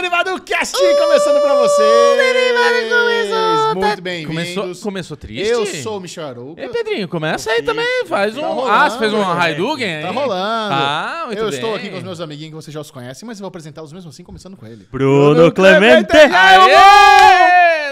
Derivado Cast uh, começando pra uh, vocês. Derivado começou. Muito tá- bem começou, começou triste? Eu sou o Michel Arouca. E Pedrinho, começa aí também. Faz tá um... Rolando, ah, você fez um Raidugen? Tá rolando. Ah, muito Eu bem. estou aqui com os meus amiguinhos que vocês já os conhecem, mas eu vou apresentar os mesmos assim, começando com ele. Bruno, Bruno Clemente. Clemente.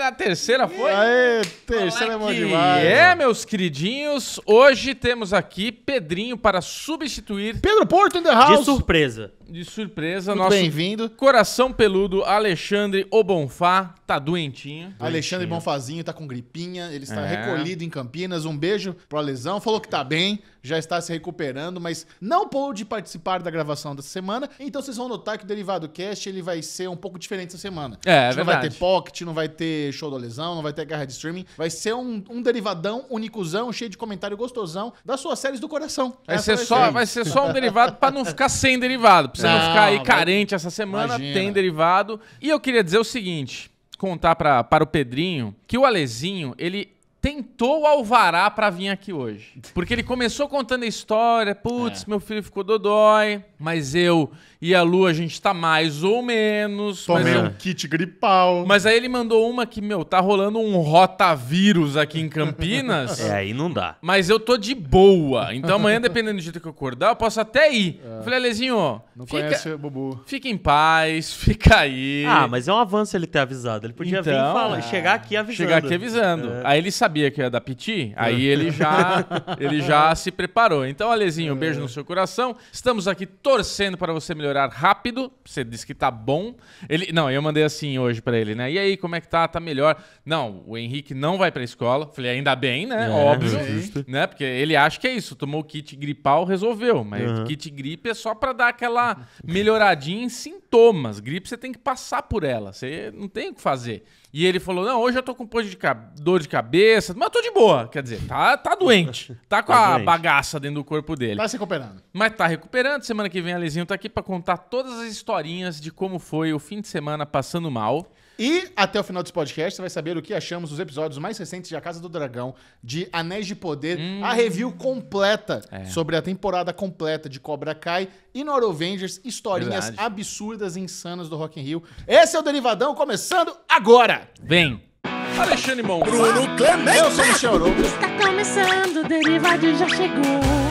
na terceira foi? Aê, terceira é bom demais. É, meus queridinhos, hoje temos aqui Pedrinho para substituir... Pedro Porto in the house. De surpresa de surpresa, Muito nosso bem-vindo. coração peludo Alexandre Obonfá tá doentinho. Alexandre Bonfazinho tá com gripinha, ele está É. recolhido em Campinas. Um beijo pro Alesão, falou que tá bem, já está se recuperando, mas não pôde participar da gravação dessa semana. Então vocês vão notar que o Derivado Cast ele vai ser um pouco diferente essa semana. É, é não vai ter pocket, não vai ter show da lesão, não vai ter guerra de streaming. Vai ser um, um derivadão unicuzão, cheio de comentário gostosão das suas séries do coração. Vai ser, vai só, vai ser só um derivado para não ficar sem derivado. Pra você não, não ficar aí carente essa semana, Imagina. tem derivado. E eu queria dizer o seguinte contar pra, para o Pedrinho que o Alezinho, ele tentou alvará para vir aqui hoje. Porque ele começou contando a história, putz, é. meu filho ficou dodói, mas eu e a Lu, a gente tá mais ou menos. Tomei mas, um kit gripal. Mas aí ele mandou uma que, meu, tá rolando um rotavírus aqui em Campinas. é, aí não dá. Mas eu tô de boa. Então amanhã, dependendo do jeito que eu acordar, eu posso até ir. É. Eu falei, Alezinho, não fica, conhece Bubu. Fica em paz, fica aí. Ah, mas é um avanço ele ter avisado. Ele podia então, vir e então, falar, é. chegar aqui é. avisando. Chegar aqui avisando. É. Aí ele sabia que ia dar piti, aí ele é. já, ele já se preparou. Então, Alezinho, um beijo no seu coração. Estamos aqui torcendo para você melhorar melhorar rápido. Você disse que tá bom. Ele, não, eu mandei assim hoje para ele, né? E aí, como é que tá? Tá melhor? Não, o Henrique não vai para escola. Falei, ainda bem, né? É, Óbvio, justo. né? Porque ele acha que é isso. Tomou kit gripal, resolveu. Mas uhum. kit gripe é só para dar aquela melhoradinha em sintomas. Gripe você tem que passar por ela. Você não tem o que fazer. E ele falou: Não, hoje eu tô com de dor de cabeça, mas tô de boa. Quer dizer, tá, tá doente. Tá com tá a doente. bagaça dentro do corpo dele. Tá se recuperando. Mas tá recuperando. Semana que vem a Lezinho tá aqui pra contar todas as historinhas de como foi o fim de semana passando mal. E até o final desse podcast você vai saber o que achamos dos episódios mais recentes de A Casa do Dragão, de Anéis de Poder, hum. a review completa é. sobre a temporada completa de Cobra Kai e no Avengers, historinhas Verdade. absurdas e insanas do Rock in Rio. Esse é o Derivadão começando agora. Vem. Alexandre Mão, Bruno Clemente. Eu sou Michel Arouca. Está começando, o Derivado já chegou.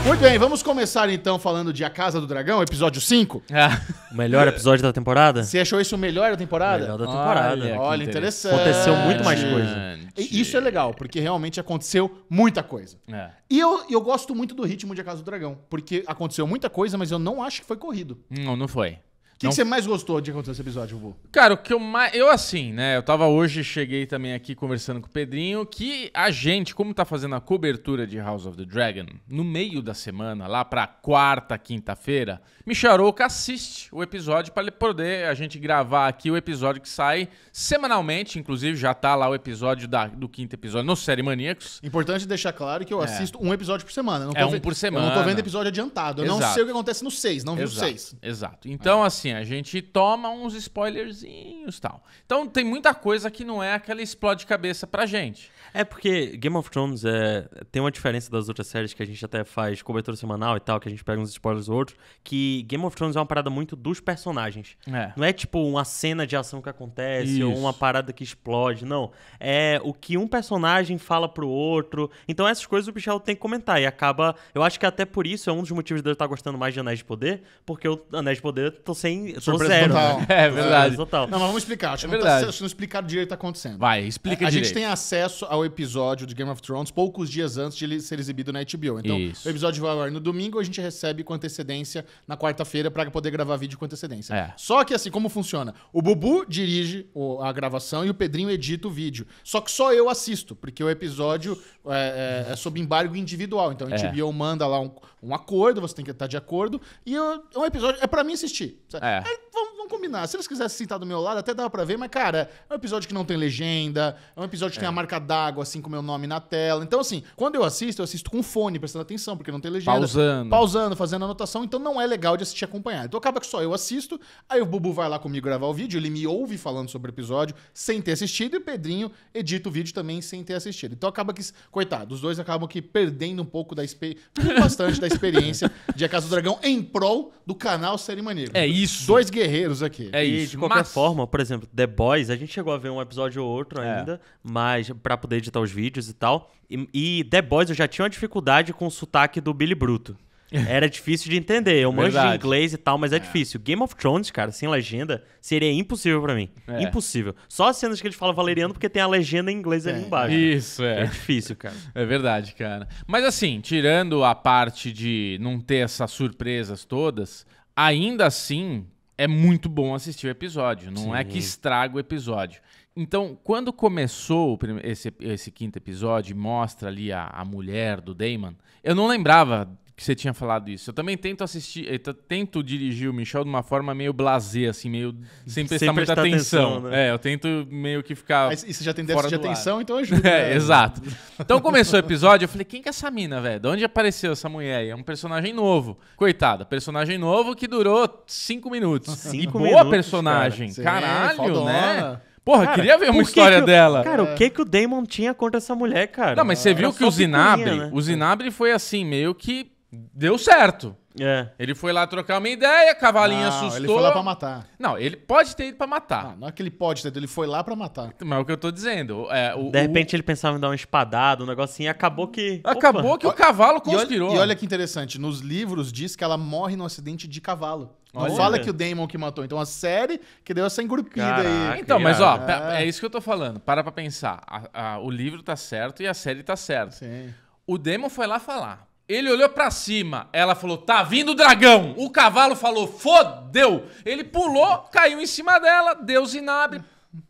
Muito bem, vamos começar então falando de A Casa do Dragão, episódio 5. É, o melhor é. episódio da temporada? Você achou isso o melhor da temporada? Melhor da temporada. Olha, Olha interessante. Aconteceu muito mais coisa. E isso é legal, porque realmente aconteceu muita coisa. É. E eu, eu gosto muito do ritmo de A Casa do Dragão, porque aconteceu muita coisa, mas eu não acho que foi corrido. Não, não foi. O que, você mais gostou de acontecer nesse episódio, Vô? Cara, o que eu mais. Eu, assim, né? Eu tava hoje, cheguei também aqui conversando com o Pedrinho, que a gente, como tá fazendo a cobertura de House of the Dragon, no meio da semana, lá pra quarta, quinta-feira, Micharouca assiste o episódio para poder a gente gravar aqui o episódio que sai semanalmente, inclusive já tá lá o episódio da, do quinto episódio no Série Maníacos. Importante deixar claro que eu é. assisto um episódio por semana. é um por semana. Eu não tô vendo episódio adiantado. Eu Exato. não sei o que acontece no seis, não vi Exato. o seis. Exato. Então, é. assim, a gente toma uns spoilerzinhos e tal. Então tem muita coisa que não é aquela explode cabeça pra gente. É porque Game of Thrones é, tem uma diferença das outras séries que a gente até faz cobertura semanal e tal, que a gente pega uns spoilers ou outros, que Game of Thrones é uma parada muito dos personagens. É. Não é tipo uma cena de ação que acontece Isso. ou uma parada que explode, não. É o que um personagem fala pro outro. Então essas coisas o Michel tem que comentar e acaba... Eu acho que até por isso é um dos motivos de eu estar gostando mais de Anéis de Poder, porque o Anéis de Poder tô sem... Tô zero. Né? Total. Né? É verdade. Total. Não, mas vamos explicar. Acho que é não, tá, não explicaram direito o que tá acontecendo. Vai, explica a direito. A gente tem acesso ao episódio de Game of Thrones poucos dias antes de ele ser exibido na HBO. Então, Isso. o episódio vai ao ar no domingo, a gente recebe com antecedência na quarta-feira para poder gravar vídeo com antecedência. É. Só que assim, como funciona? O Bubu dirige a gravação e o Pedrinho edita o vídeo. Só que só eu assisto, porque o episódio é, é, é sob embargo individual. Então, a é. HBO manda lá um, um acordo, você tem que estar de acordo, e eu, é um episódio é para mim assistir. É. vamos, vamos, combinar. Se eles quisessem sentar do meu lado, até dava pra ver, mas, cara, é um episódio que não tem legenda, é um episódio que é. tem a marca d'água, assim, com o meu nome na tela. Então, assim, quando eu assisto, eu assisto com fone, prestando atenção, porque não tem legenda. Pausando. Pausando, fazendo anotação, então não é legal de assistir acompanhado. Então acaba que só eu assisto, aí o Bubu vai lá comigo gravar o vídeo, ele me ouve falando sobre o episódio sem ter assistido, e o Pedrinho edita o vídeo também sem ter assistido. Então acaba que, coitado, os dois acabam que perdendo um pouco da experiência, bastante da experiência de A Casa do Dragão em prol do canal Série Maneiro. É, isso. Dois guerreiros aqui. É e isso. de qualquer mas... forma, por exemplo, The Boys, a gente chegou a ver um episódio ou outro é. ainda, mas para poder editar os vídeos e tal. E, e, The Boys eu já tinha uma dificuldade com o sotaque do Billy Bruto. Era difícil de entender. Eu manjo de inglês e tal, mas é, é, difícil. Game of Thrones, cara, sem legenda, seria impossível para mim. É. Impossível. Só as cenas que ele fala valeriano porque tem a legenda em inglês é. ali embaixo. Né? Isso, é. É difícil, cara. É verdade, cara. Mas assim, tirando a parte de não ter essas surpresas todas, ainda assim é muito bom assistir o episódio. Não Sim. é que estraga o episódio. Então, quando começou esse, esse quinto episódio, mostra ali a, a mulher do Damon, eu não lembrava que você tinha falado isso. Eu também tento assistir, eu tento dirigir o Michel de uma forma meio blasé, assim, meio sem prestar sem muita prestar atenção. atenção né? É, eu tento meio que ficar. Mas, isso você já tem déficit de atenção, então ajuda. É, né? exato. Então começou o episódio, eu falei: quem que é essa mina, velho? De onde apareceu essa mulher aí? É um personagem novo. Coitada, personagem novo que durou cinco minutos. Cinco e boa minutos, personagem. Cara. Caralho, né? Porra, cara, queria ver uma história dela. Cara, é. o que que o Damon tinha contra essa mulher, cara? Não, mas você ah, viu que o Zinabre, né? o Zinabre foi assim, meio que Deu certo. É. Ele foi lá trocar uma ideia, cavalinho não, assustou. Ele foi lá pra matar. Não, ele pode ter ido pra matar. Não, não é que ele pode ter ido, ele foi lá pra matar. Mas é o que eu tô dizendo. É, o, de repente o... ele pensava em dar uma espadada, um negocinho, e acabou que. Acabou Opa. que o cavalo conspirou. E olha, e olha, que interessante, nos livros diz que ela morre no acidente de cavalo. Não olha. fala que o Damon que matou. Então a série que deu essa engrupida Caraca, aí. Então, mas ó, é. é. é. isso que eu tô falando. Para pra pensar. A, a, o livro tá certo e a série tá certa. Sim. O Damon foi lá falar. Ele olhou para cima, ela falou, tá vindo o dragão. O cavalo falou, fodeu. Ele pulou, caiu em cima dela, Deus inabre.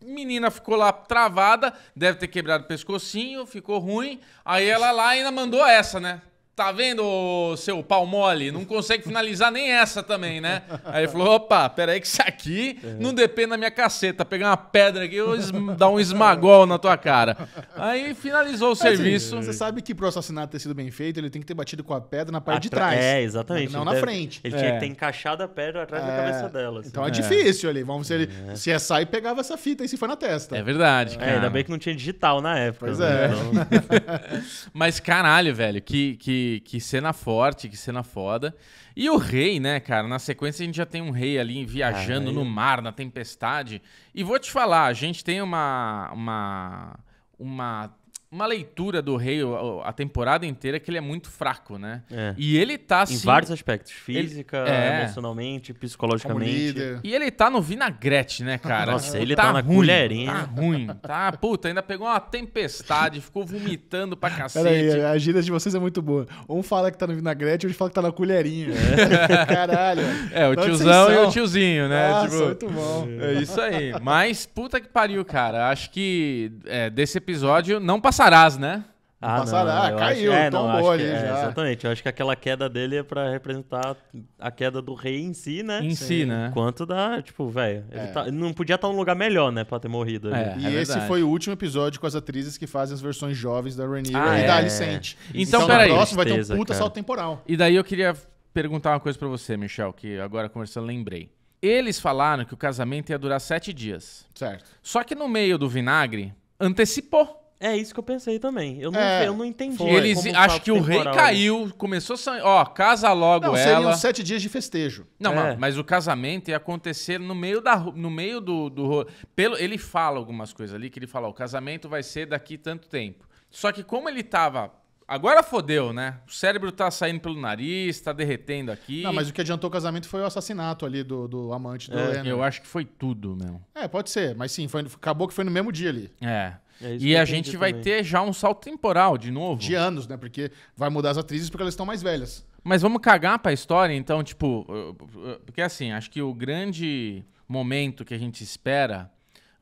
Menina ficou lá travada, deve ter quebrado o pescocinho, ficou ruim. Aí ela lá ainda mandou essa, né? Tá vendo, seu pau mole? Não consegue finalizar nem essa também, né? Aí ele falou: opa, peraí, que isso aqui é. não depende da minha caceta. Pegar uma pedra aqui, eu dar um esmagol na tua cara. Aí finalizou o assim, serviço. você sabe que pro assassinato ter sido bem feito, ele tem que ter batido com a pedra na parte Atra de trás. É, exatamente. Não na deve, frente. Ele é. tinha que é. ter encaixado a pedra atrás é. da cabeça dela. Assim. Então é, é. difícil ali. Vamos ver é. se ele se sair, pegava essa fita e se foi na testa. É verdade. Cara. É, ainda bem que não tinha digital na época. Pois né? é. Então... Mas caralho, velho, que. que que, cena forte, que cena foda. E o rei, né, cara? Na sequência a gente já tem um rei ali viajando no mar, na tempestade. E vou te falar, a gente tem uma, uma, uma uma leitura do Rei a temporada inteira que ele é muito fraco, né? É. E ele tá assim, Em vários aspectos: física, ele, é. emocionalmente, psicologicamente. E ele tá no vinagrete, né, cara? Nossa, tipo, ele tá, tá na ruim, colherinha. Tá ruim. Tá, puta, ainda pegou uma tempestade, ficou vomitando pra cacete. Peraí, a gíria de vocês é muito boa. Um fala que tá no vinagrete, outro fala que tá na colherinha. É. Caralho. É, o tá tiozão e o tiozinho, né? Nossa, tipo, muito bom. É isso aí. Mas, puta que pariu, cara. Acho que é, desse episódio não passou passarás, né? Ah, Passará, não, ah, caiu, é, acho, é, tombou ali já. Exatamente, eu acho que aquela queda dele é pra representar a queda do rei em si, né? Em si, né? Quanto da, tipo, velho, é. Tá, ele, tá, não podia estar tá num lugar melhor, né, pra ter morrido ali. É, e é esse foi o último episódio com as atrizes que fazem as versões jovens da Rhaenyra ah, e da Alicente. Então, então peraí. próximo vai ter um puta cara. salto temporal. E daí eu queria perguntar uma coisa pra você, Michel, que agora conversando lembrei. Eles falaram que o casamento ia durar sete dias. Certo. Só que no meio do vinagre, antecipou. É isso que eu pensei também. Eu não, é, eu não entendi. Eles, acho que o rei é. caiu, ali. começou a. Ó, casa logo não, ela. Seriam sete dias de festejo. Não, é. mas, mas, o casamento ia acontecer no meio, da, no meio do, do. pelo, ele fala algumas coisas ali, que ele fala: o casamento vai ser daqui tanto tempo. Só que como ele tava. Agora fodeu, né? O cérebro tá saindo pelo nariz, tá derretendo aqui. Não, mas o que adiantou o casamento foi o assassinato ali do, do amante do é, Eu acho que foi tudo, meu. É, pode ser, mas sim, foi, acabou que foi no mesmo dia ali. É. É e a gente vai também. ter já um salto temporal de novo. De anos, né? Porque vai mudar as atrizes porque elas estão mais velhas. Mas vamos cagar pra história, então, tipo. Uh, uh, uh, porque assim, acho que o grande momento que a gente espera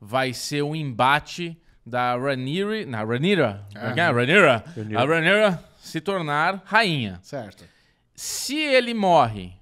vai ser o embate da Raniri. Na Ranira. É, é? Ranira. A Ranira se tornar rainha. Certo. Se ele morre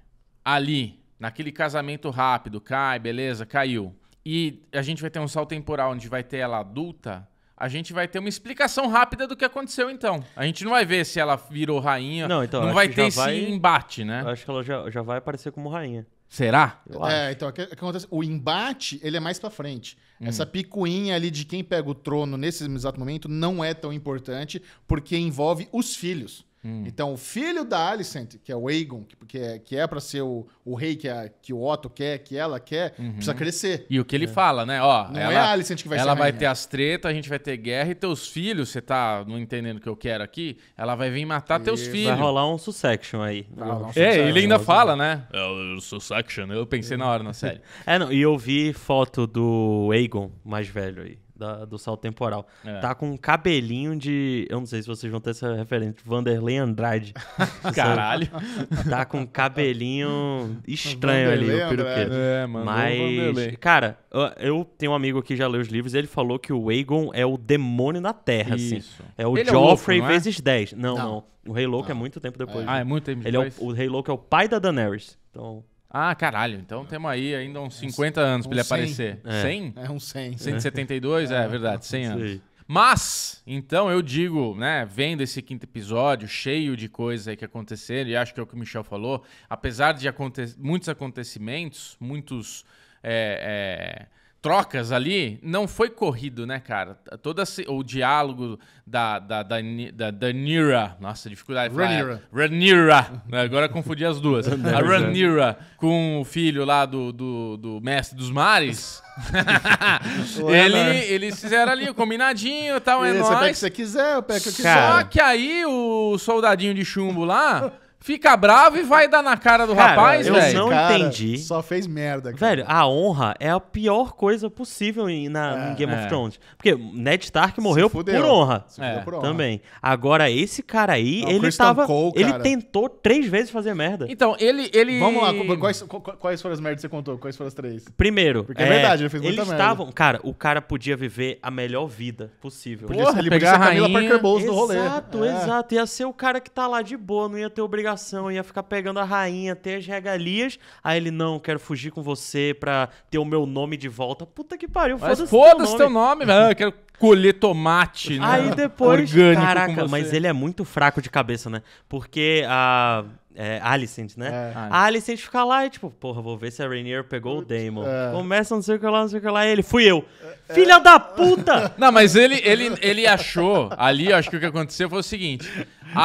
ali, naquele casamento rápido, cai, beleza, caiu. E a gente vai ter um salto temporal onde vai ter ela adulta a gente vai ter uma explicação rápida do que aconteceu então. A gente não vai ver se ela virou rainha. Não, então, não vai ter esse vai... embate, né? Eu acho que ela já, já vai aparecer como rainha. Será? Eu é, acho. então, o que, acontece? O embate, ele é mais pra frente. Hum. Essa picuinha ali de quem pega o trono nesse exato momento não é tão importante, porque envolve os filhos. Hum. Então, o filho da Alicent, que é o Aegon, que, é, que é para ser o, o rei que, a, que o Otto quer, que ela quer, uhum. precisa crescer. E o que ele é. fala, né? Ó, Não é ela, é a Alicent que vai Ela vai ter as tretas, a gente vai ter guerra e teus filhos, você tá não entendendo o que eu quero aqui? Ela vai vir matar e teus filhos. Vai rolar um sussection aí. Ah, um é, ele ainda fala, né? É, sussection, eu pensei na hora na série. É. é, não, e eu vi foto do Aegon mais velho aí da, do salto temporal. É. Tá com um cabelinho de. Eu não sei se vocês vão ter essa referência. Vanderlei Andrade. Caralho. tá com um cabelinho estranho ali, o peruqueiro. É, mano. Mas, cara, eu tenho um amigo que já leu os livros ele falou que o Aegon é o demônio na Terra, assim. Isso. assim. É o ele é Joffrey é louco, vezes 10. Não, não, não. O Rei Louco é não. É. Ah, né? é muito tempo depois. Ah, é muito tempo depois. Ele é o, o Rei Louco é o pai da Daenerys. Então. Ah, caralho. Então temos aí ainda uns 50 é anos pra ele 100. aparecer. É. 100? É um 100. 172? É, é verdade, 100 anos. Sei. Mas, então eu digo, né, vendo esse quinto episódio, cheio de coisas aí que aconteceram, e acho que é o que o Michel falou, apesar de aconte muitos acontecimentos, muitos. É, é, trocas ali, não foi corrido, né, cara? Todo esse, o diálogo da, da, da, da, da Nira, nossa, dificuldade de Ranira. Agora confundi as duas. É a Ranira com o filho lá do, do, do mestre dos mares. ele, eles fizeram ali o combinadinho e tal, é Você é nóis. pega o que você quiser, eu pego o que eu quiser. Só que aí o soldadinho de chumbo lá Fica bravo e vai dar na cara do cara, rapaz, velho. Eu não cara, entendi. Só fez merda, cara. Velho, a honra é a pior coisa possível em, na, é, em Game é. of Thrones. Porque Ned Stark morreu por honra. Se é. por honra. Também. Agora, esse cara aí, não, ele Christian tava. Cole, ele tentou três vezes fazer merda. Então, ele. ele... Vamos lá, quais, quais foram as merdas que você contou? Quais foram as três? Primeiro. Porque é, é verdade, ele fez muita merda. Cara, o cara podia viver a melhor vida possível. Porra, podia ser, ele podia ser a Camila Parker Bowles do rolê. Exato, é. exato. Ia ser o cara que tá lá de boa, não ia ter obrigação coração, ia ficar pegando a rainha, ter as regalias. Aí ele, não, quero fugir com você pra ter o meu nome de volta. Puta que pariu, foda-se. Foda-se teu nome, velho. Eu quero colher tomate, né? Aí depois. Orgânico Caraca, mas ele é muito fraco de cabeça, né? Porque a. É, Alicent, né? É. A Alicent fica lá e tipo, porra, vou ver se a Rainier pegou o Damon. É. Começa não sei o que lá, não sei o que lá. E ele, fui eu. É. é. Filha da puta! Não, mas ele, ele, ele achou ali, acho que o que aconteceu foi o seguinte: a,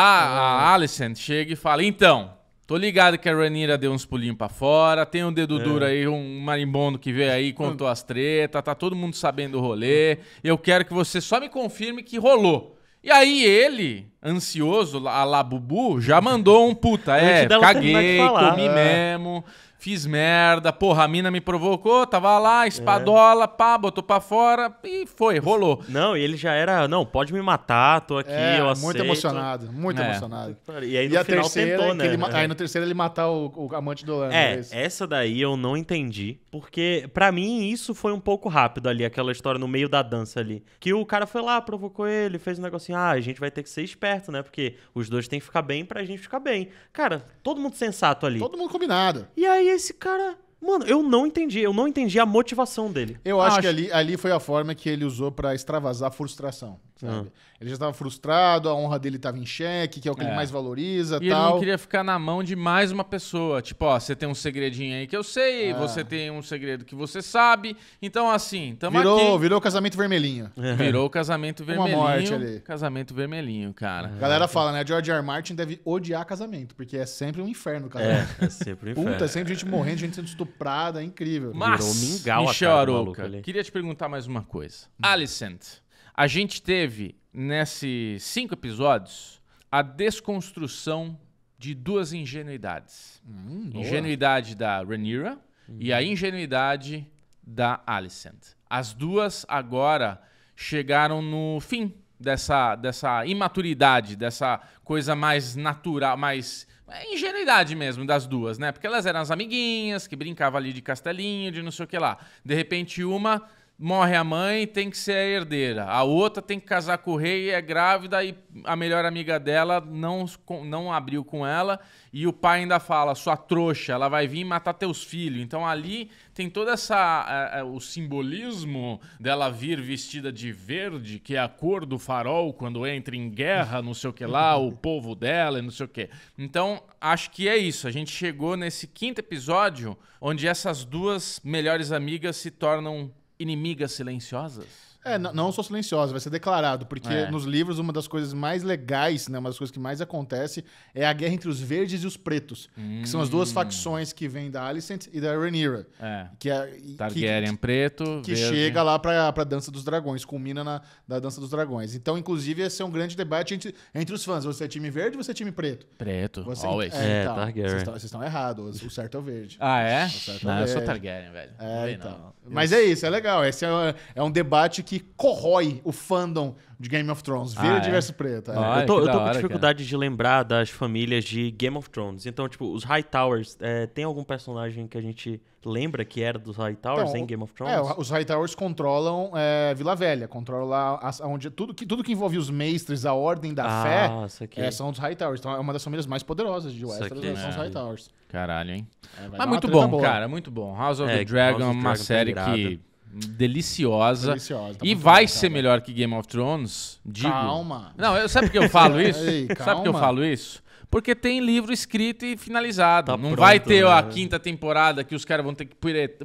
a Alicent chega e fala, então. Tô ligado que a Ranira deu uns pulinhos pra fora. Tem um dedo é. duro aí, um marimbondo que veio aí, contou ah. as tretas. Tá todo mundo sabendo o rolê. Eu quero que você só me confirme que rolou. E aí ele, ansioso, a Labubu, Bubu, já mandou um puta. É, caguei, comi é. mesmo fiz merda, porra, a mina me provocou, tava lá, espadola, é. pá, botou pra fora e foi, rolou. Não, e ele já era, não, pode me matar, tô aqui, é, eu aceito. Muito emocionado, muito é. emocionado. E aí no e final tentou, é né? Ele, é. aí no terceiro ele matar o, o amante do Lando. É, é essa daí eu não entendi, porque para mim isso foi um pouco rápido ali, aquela história no meio da dança ali. Que o cara foi lá, provocou ele, fez um negocinho, ah, a gente vai ter que ser esperto, né? Porque os dois têm que ficar bem pra gente ficar bem. Cara, todo mundo sensato ali. Todo mundo combinado. E aí esse cara. Mano, eu não entendi. Eu não entendi a motivação dele. Eu acho, acho... que ali, ali foi a forma que ele usou para extravasar a frustração. Sabe? Uhum. Ele já estava frustrado, a honra dele estava em xeque, que é o que é. ele mais valoriza e tal. ele não queria ficar na mão de mais uma pessoa. Tipo, ó, você tem um segredinho aí que eu sei, é. você tem um segredo que você sabe. Então, assim, tamo virou, aqui. Virou casamento vermelhinho. Uhum. Virou casamento vermelhinho. Uma morte ali. Casamento vermelhinho, cara. Uhum. galera fala, né? George R. R. Martin deve odiar casamento, porque é sempre um inferno casamento. É, é sempre um inferno. Puta, é sempre gente morrendo, gente sendo estuprada, é incrível. Mas, virou mingau Michel Arouca, queria te perguntar mais uma coisa. Alicent. A gente teve, nesses cinco episódios, a desconstrução de duas ingenuidades. Hum, ingenuidade da Rhaenyra hum. e a ingenuidade da Alicent. As duas agora chegaram no fim dessa, dessa imaturidade, dessa coisa mais natural, mais é ingenuidade mesmo das duas, né? Porque elas eram as amiguinhas que brincavam ali de castelinho, de não sei o que lá. De repente, uma morre a mãe, tem que ser a herdeira. A outra tem que casar com o rei, é grávida e a melhor amiga dela não, não abriu com ela. E o pai ainda fala, sua trouxa, ela vai vir matar teus filhos. Então ali tem toda essa a, eh, a, eh, o simbolismo dela vir vestida de verde, que é a cor do farol quando entra em guerra, não sei o que lá, o povo dela, e não sei o que. Então acho que é isso. A gente chegou nesse quinto episódio onde essas duas melhores amigas se tornam inimigas silenciosas? É, não, não sou silenciosa, vai ser declarado, porque é. nos livros uma das coisas mais legais, né, uma das coisas que mais acontece é a guerra entre os verdes e os pretos, hum. que são as duas hum. facções que vêm da Alicent e da Rhaenyra. É. Que é Targaryen que, preto, que verde. chega lá para pra Dança dos Dragões, culmina na Dança dos Dragões. Então, inclusive, esse é um grande debate entre, entre os fãs, você é time verde ou você é time preto? Preto, você, always. É, é então, Targaryen. Vocês estão errados, o certo é o verde. Ah, é? é não, é eu sou Targaryen, velho. É, então. Não. Mas é isso, é legal, esse é, é um debate que que corrói o fandom de Game of Thrones, vira ah, é? versus é. eu tô, eu tô com dificuldade de lembrar das famílias de Game of Thrones. Então, tipo, os Hightowers, é, tem algum personagem que a gente lembra que era dos Hightowers então, em Game of é, Thrones? É, os Hightowers controlam é, Vila Velha, controlam lá onde tudo que, tudo que envolve os mestres, a Ordem da ah, Fé, é, são os Hightowers. Então é uma das famílias mais poderosas de Westeros, aqui, são os né? Hightowers. Caralho, hein? É, Mas muito bom, boa. cara, muito bom. House of the Dragon é uma tá série que Deliciosa. Deliciosa. Tá e vai bom, ser cara. melhor que Game of Thrones, digo. Calma. Não, eu, sabe por que eu falo isso? Ei, sabe por que eu falo isso? Porque tem livro escrito e finalizado. Tá não pronto, vai ter né? a quinta temporada que os caras vão ter que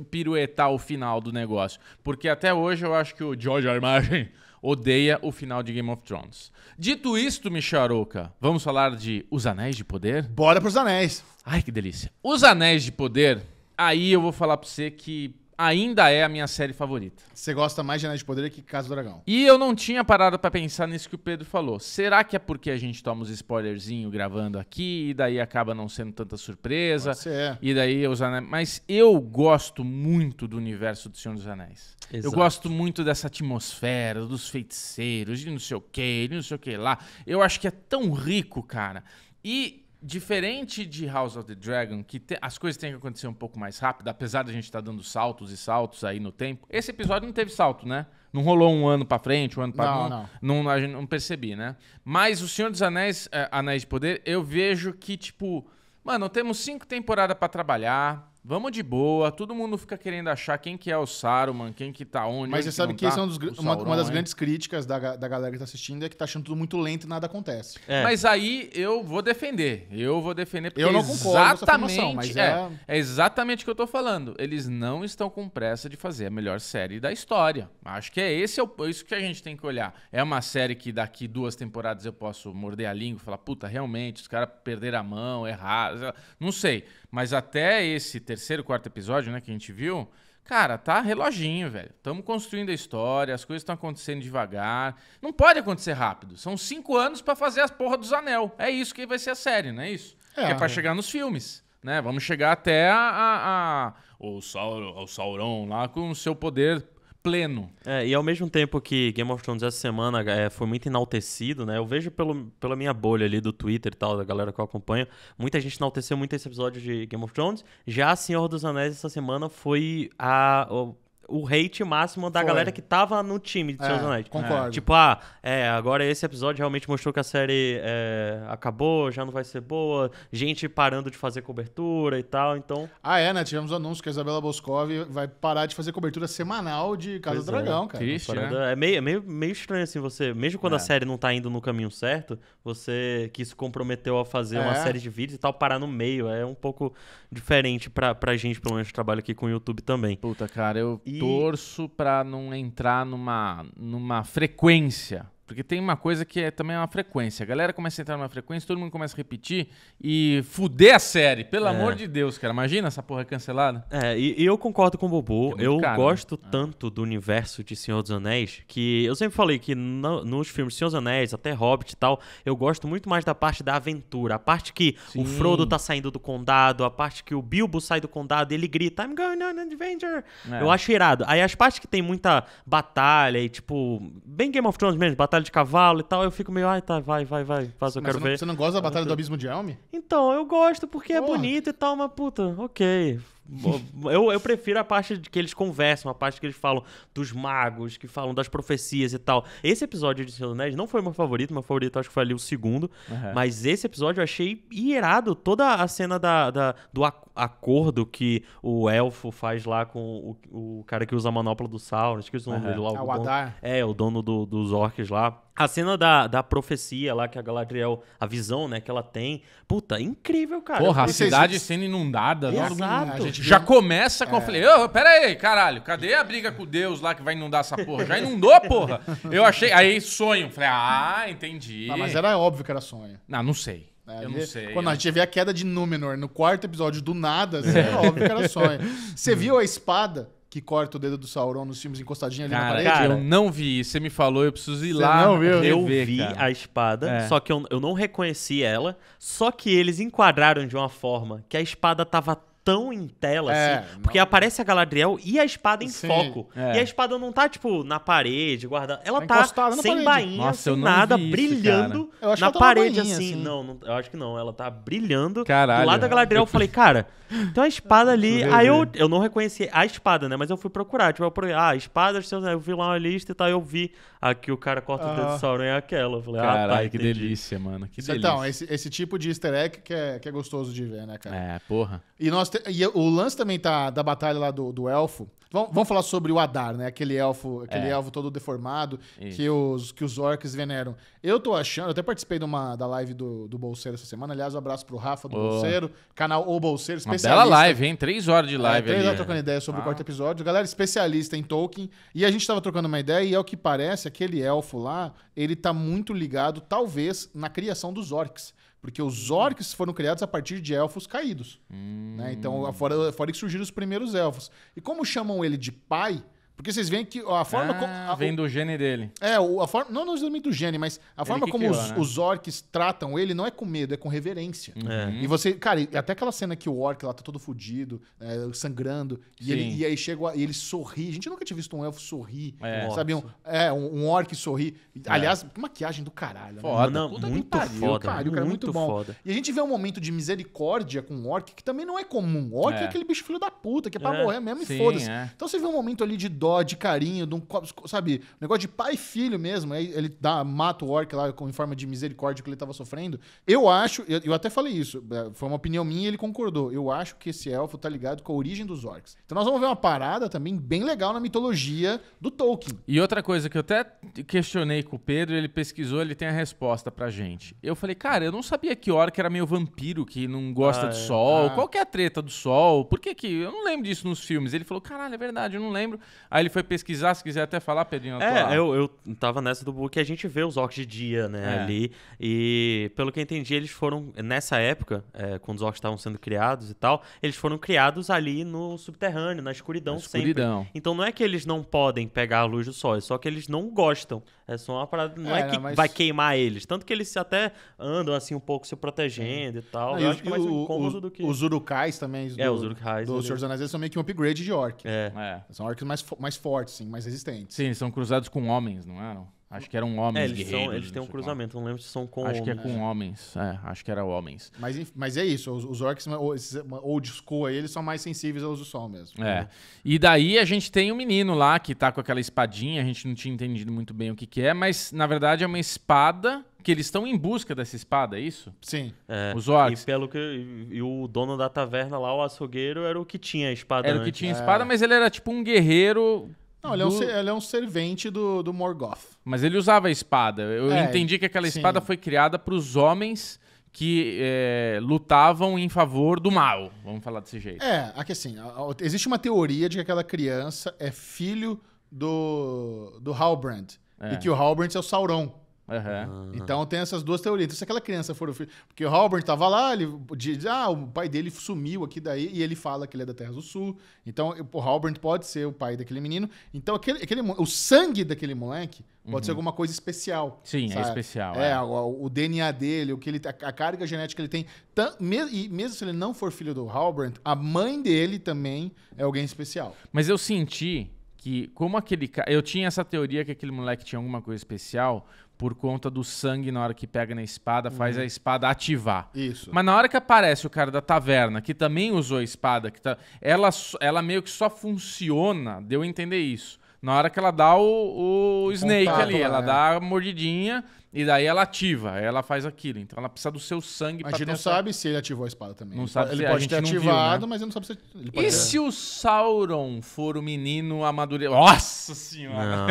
piruetar o final do negócio. Porque até hoje eu acho que o George R. Martin odeia o final de Game of Thrones. Dito isto, Micharouca, vamos falar de Os Anéis de Poder? Bora pros Anéis. Ai, que delícia. Os Anéis de Poder, aí eu vou falar pra você que ainda é a minha série favorita. Você gosta mais de Anéis de Poder que Casa do Dragão. E eu não tinha parado para pensar nisso que o Pedro falou. Será que é porque a gente toma uns spoilerzinho gravando aqui e daí acaba não sendo tanta surpresa? Pode ser. E daí os anéis... Mas eu gosto muito do universo do Senhor dos Anéis. Exato. Eu gosto muito dessa atmosfera, dos feiticeiros, de não sei o que, de não sei o que lá. Eu acho que é tão rico, cara. E Diferente de House of the Dragon, que te, as coisas têm que acontecer um pouco mais rápido, apesar de a gente estar tá dando saltos e saltos aí no tempo, esse episódio não teve salto, né? Não rolou um ano para frente, um ano para não, não, não. não. A gente não percebi, né? Mas o Senhor dos Anéis, é, Anéis de Poder, eu vejo que, tipo, mano, temos cinco temporadas para trabalhar. Vamos de boa, todo mundo fica querendo achar quem que é o Saruman, quem que tá onde. Mas você sabe que, tá. é um dos, uma, Sauron, uma, das grandes é. críticas da, da galera que tá assistindo é que tá achando tudo muito lento e nada acontece. É. Mas aí eu vou defender. Eu vou defender porque eu não concordo exatamente, com mas é, é... exatamente o que eu tô falando. Eles não estão com pressa de fazer a melhor série da história. Acho que é esse é o, é isso que a gente tem que olhar. É uma série que daqui duas temporadas eu posso morder a língua e falar, puta, realmente, os caras perderam a mão, erraram. Não sei. Mas até esse terceiro, quarto episódio, né, que a gente viu, cara, tá reloginho, velho. Estamos construindo a história, as coisas estão acontecendo devagar. Não pode acontecer rápido. São cinco anos para fazer as porra dos anel. É isso que vai ser a série, não é isso? É, é para chegar nos filmes. Né? Vamos chegar até a, a, a o, Sauron, o Sauron lá com o seu poder pleno. É, e ao mesmo tempo que Game of Thrones essa semana é, foi muito enaltecido, né? Eu vejo pelo, pela minha bolha ali do Twitter e tal, da galera que eu acompanho, muita gente enalteceu muito esse episódio de Game of Thrones. Já Senhor dos Anéis essa semana foi a, a o hate máximo da Foi. galera que tava no time de é, Seus Anéis. Concordo. É. Tipo, ah, é, agora esse episódio realmente mostrou que a série é, acabou, já não vai ser boa, gente parando de fazer cobertura e tal, então... Ah, é, né? Tivemos um anúncio que a Isabela Boscov vai parar de fazer cobertura semanal de Casa pois do é. Dragão, é. cara. Triste, né? É meio, é meio, meio estranho, assim, você... Mesmo quando a é. série não tá indo no caminho certo, você que se comprometeu a fazer uma série de vídeos e tal, parar no meio, é um pouco diferente pra, pra gente, pelo menos, que trabalha aqui com o YouTube também. Puta, cara, eu... E Torço para não entrar numa, numa frequência porque tem uma coisa que é também uma frequência. A galera começa a entrar numa frequência, todo mundo começa a repetir e fuder a série. Pelo é. amor de Deus, cara. Imagina essa porra cancelada. É, e, e eu concordo com o Bobo. É eu caro, né? gosto né? tanto do universo de Senhor dos Anéis que eu sempre falei que no, nos filmes Senhor dos Anéis, até Hobbit e tal, eu gosto muito mais da parte da aventura. A parte que Sim. o Frodo tá saindo do condado, a parte que o Bilbo sai do condado e ele grita I'm going on an adventure. É. Eu acho irado. Aí as partes que tem muita batalha e tipo, bem Game of Thrones mesmo, batalha batalha de cavalo e tal, eu fico meio, ai, tá, vai, vai, vai, faz, eu quero você não, ver. Você não gosta da batalha do abismo de Elm? Então, eu gosto porque é Porra. é bonito e tal, mas puta, ok. eu, eu prefiro a parte de que eles conversam, a parte que eles falam dos magos, que falam das profecias e tal. Esse episódio de Senhor dos Anéis não foi meu favorito, meu favorito acho que foi ali o segundo. Uhum. Mas esse episódio eu achei irado toda a cena da, da do acordo que o elfo faz lá com o, o cara que usa a manopla do Sauron. Esqueci o nome uhum. dele lá. O, é o, dono, É, o dono do, dos orcs lá. A cena da, da profecia lá que a Galadriel, a visão, né, que ela tem. Puta, incrível, cara. Porra, a cidade sendo inundada. Exato. Logo, já viu... começa com... É. Eu falei, oh, pera aí, caralho, cadê a briga com Deus lá que vai inundar essa porra? Já inundou, porra. Eu achei... Aí sonho. Falei, ah, entendi. Não, ah, mas era óbvio que era sonho. Não, não sei. É, eu não sei. Quando a gente vê a queda de Númenor no quarto episódio do nada, assim, é, é óbvio que era sonho. Você hum. viu a espada? que corta o dedo do Sauron nos filmes encostadinho ali cara, na parede? Cara, eu não vi. Você me falou, eu preciso ir lá. Não viu? Eu rever, vi cara. a espada, é. só que eu, eu não reconheci ela. Só que eles enquadraram de uma forma que a espada tava tão em tela, é, assim. Porque não... aparece a Galadriel e a espada em Sim, foco. É. E a espada não tá, tipo, na parede, guardada. Ela é tá sem bainha, Nossa, sem nada, isso, brilhando tá na parede, bainha, assim. assim. Não, não, eu acho que não. Ela tá brilhando. Caralho. Do lado da Galadriel, eu falei, cara, tem uma espada ali. Aí eu, eu não reconheci a espada, né? Mas eu fui procurar. Tipo, eu falei, ah, espada, eu vi lá uma lista e tal, eu vi aqui o cara corta ah. o dedo de Sauron é aquela. Eu falei, ah, tá, Caralho, ah, que delícia, mano. Que então, delícia. Então, esse, esse tipo de easter egg que é, que é gostoso de ver, né, cara? É, porra. E nós e o lance também tá da batalha lá do, do elfo. Vamos, vamos falar sobre o Adar, né? Aquele elfo, aquele é. elfo todo deformado que os, que os orcs veneram. Eu tô achando, eu até participei de uma, da live do, do Bolseiro essa semana. Aliás, um abraço pro Rafa do oh. Bolseiro, canal O Bolseiro, especialista. Uma bela live, hein? Três horas de é, live. É, três horas trocando ideia sobre ah. o quarto episódio. Galera, especialista em Tolkien. E a gente tava trocando uma ideia, e é o que parece, aquele elfo lá, ele tá muito ligado, talvez, na criação dos orcs. Porque os orcs foram criados a partir de elfos caídos. Hum. Né? Então, hum. fora, fora que surgiram os primeiros elfos. E como chamam ele de pai, porque vocês veem que a forma ah, como. A, vem do gene dele. É, a forma, não necessariamente do gene, mas a ele forma como criou, os, né? os, orcs tratam ele não é com medo, é com reverência. Uhum. É. E você. Cara, até aquela cena que o orc lá tá todo fudido, é, sangrando, e, ele, e, aí chega e ele sorri. A gente nunca tinha visto um elfo sorrir. É. Sabe? Um, é, um, orc sorri é. Aliás, que maquiagem do caralho. Né? Foda, né? Puta muito pariu, foda. cara, é muito, muito bom. Foda. E a gente vê um momento de misericórdia com um orc que também não é comum. Orc é, aquele bicho filho da puta, que é pra morrer mesmo Sim, e foda-se. Então você vê um momento ali de dor dó, de carinho, de um, sabe, um negócio de pai e filho mesmo. Aí ele dá, mata o orc lá com, em forma de misericórdia que ele estava sofrendo. Eu acho, eu, eu, até falei isso, é, foi uma opinião minha e ele concordou. Eu acho que esse elfo tá ligado com a origem dos orcs. Então nós vamos ver uma parada também bem legal na mitologia do Tolkien. E outra coisa que eu até questionei com o Pedro, ele pesquisou, ele tem a resposta pra gente. Eu falei, cara, eu não sabia que orc era meio vampiro, que não gosta ah, é, sol. Ah. Qual que é a treta do sol? Por que que... Eu não lembro disso nos filmes. Ele falou, caralho, é verdade, eu não lembro. Aí ele foi pesquisar, se quiser até falar, Pedrinho. É, eu, eu tava nessa do book, a gente vê os orcs de dia, né, é. ali. E pelo que eu entendi, eles foram, nessa época, é, quando os orcs estavam sendo criados e tal, eles foram criados ali no subterrâneo, na escuridão, na escuridão. sempre. Então não é que eles não podem pegar a luz do sol, é só que eles não gostam é só uma parada. Não é, é que mas... vai queimar eles. Tanto que eles até andam assim um pouco se protegendo é. e tal. Não, eu e acho que é mais o, incômodo o, do que. Os urukais também. Do, é, os urukais. Os senhores Anéis são meio que um upgrade de orc. É. é. São orcs mais, mais fortes, sim, mais resistentes. Sim, são cruzados com homens, não eram? Acho que eram homens é, eles guerreiros. São, eles têm um cruzamento, qual. não lembro se são com Acho homens. que é com homens, é, acho que era homens. Mas, mas é isso, os, os orcs, ou, esses old school aí, eles são mais sensíveis ao uso sol mesmo. É. Né? E daí a gente tem o um menino lá que tá com aquela espadinha, a gente não tinha entendido muito bem o que que é, mas na verdade é uma espada que eles estão em busca dessa espada, é isso? Sim. É, os orcs. E pelo que e, e o dono da taverna lá, o açougueiro, era o que tinha a espada Era o que tinha a é. espada, mas ele era tipo um guerreiro não, ele, do... é, um, ele é um servente do, do Morgoth. Mas ele usava a espada. Eu é, entendi que aquela sim. espada foi criada para os homens que é, lutavam em favor do mal. Vamos falar desse jeito. É, aqui assim, existe uma teoria de que aquela criança é filho do, do Halbrand. É. E que o Halbrand é o Sauron. Uhum. Então tem essas duas teorias. Então, se aquela criança for o filho. Porque o Halbert estava lá, ele diz: ah, o pai dele sumiu aqui daí, e ele fala que ele é da Terra do Sul. Então o Halbert pode ser o pai daquele menino. Então aquele, aquele, o sangue daquele moleque pode uhum. ser alguma coisa especial. Sim, é sabe? é especial. É, é. O, o, DNA dele, o que ele, a, a carga genética que ele tem. Tam, mesmo, e mesmo se ele não for filho do Halbert, a mãe dele também é alguém especial. Mas eu senti que como aquele cara. Eu tinha essa teoria que aquele moleque tinha alguma coisa especial por conta do sangue na hora que pega na espada, faz uhum. a espada ativar. Isso. Mas na hora que aparece o cara da taverna, que também usou a espada, que tá, ela, ela meio que só funciona, deu a entender isso na hora que ela dá o, o snake contato, ali, ela né? dá a mordidinha e daí ela ativa, ela faz aquilo. Então ela precisa do seu sangue para A gente não essa... sabe se ele ativou a espada também. Não ele sabe pode, ele pode ter ativado, viu, né? mas ele não sabe se ele pode E ter... se o Sauron for o menino amadurecido? Nossa senhora.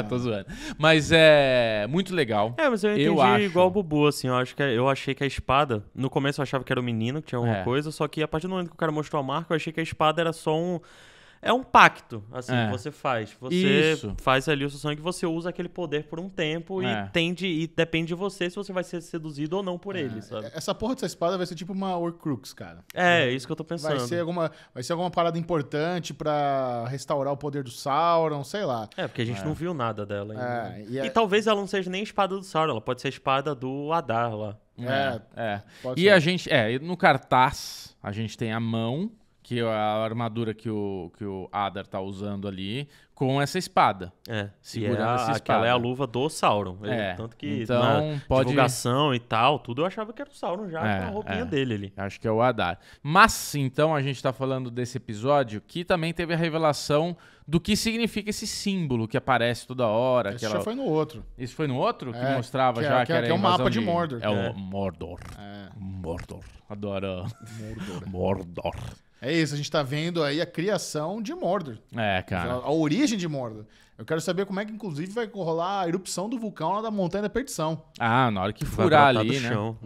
Não. Tô zoando. Mas é muito legal. É, mas eu entendi eu acho... igual o Bubu assim, eu acho que é, eu achei que a espada, no começo eu achava que era o menino que tinha alguma é. coisa, só que a partir do momento que o cara mostrou a marca, eu achei que a espada era só um é um pacto, assim, é. que você faz. Você Isso. faz ali o seu que você usa aquele poder por um tempo é. e tende e depende de você se você vai ser seduzido ou não por é. ele, sabe? Essa porra dessa espada vai ser tipo uma Horcrux, cara. É, isso que eu tô pensando. Vai ser alguma, vai ser alguma parada importante para restaurar o poder do Sauron, sei lá. É, porque a gente é. não viu nada dela ainda. É, né? E, é- e talvez ela não seja nem espada do Sauron, ela pode ser espada do Adar lá. É, é. E ser. a gente, é, no cartaz, a gente tem a mão que a armadura que o, que o Adar tá usando ali, com essa espada. É. Segurando é a, essa espada. é a luva do Sauron. Ele, é. Tanto que então, na pode... divulgação e tal, tudo eu achava que era o Sauron já é, com a roupinha é. dele ali. Acho que é o Adar. Mas, então, a gente tá falando desse episódio que também teve a revelação do que significa esse símbolo que aparece toda hora. Isso aquela... já foi no outro. Isso foi no outro? que é, mostrava que já é- que, era que é o mapa de Mordor. É, o é. Mordor. Mordor. Adoro. Mordor. Mordor. É isso, a gente tá vendo aí a criação de Mordor. É, cara. A, origem de Mordor. Eu quero saber como é que, inclusive, vai rolar a erupção do vulcão lá da Montanha da Perdição. Ah, na hora que furar ali, do né? Chão.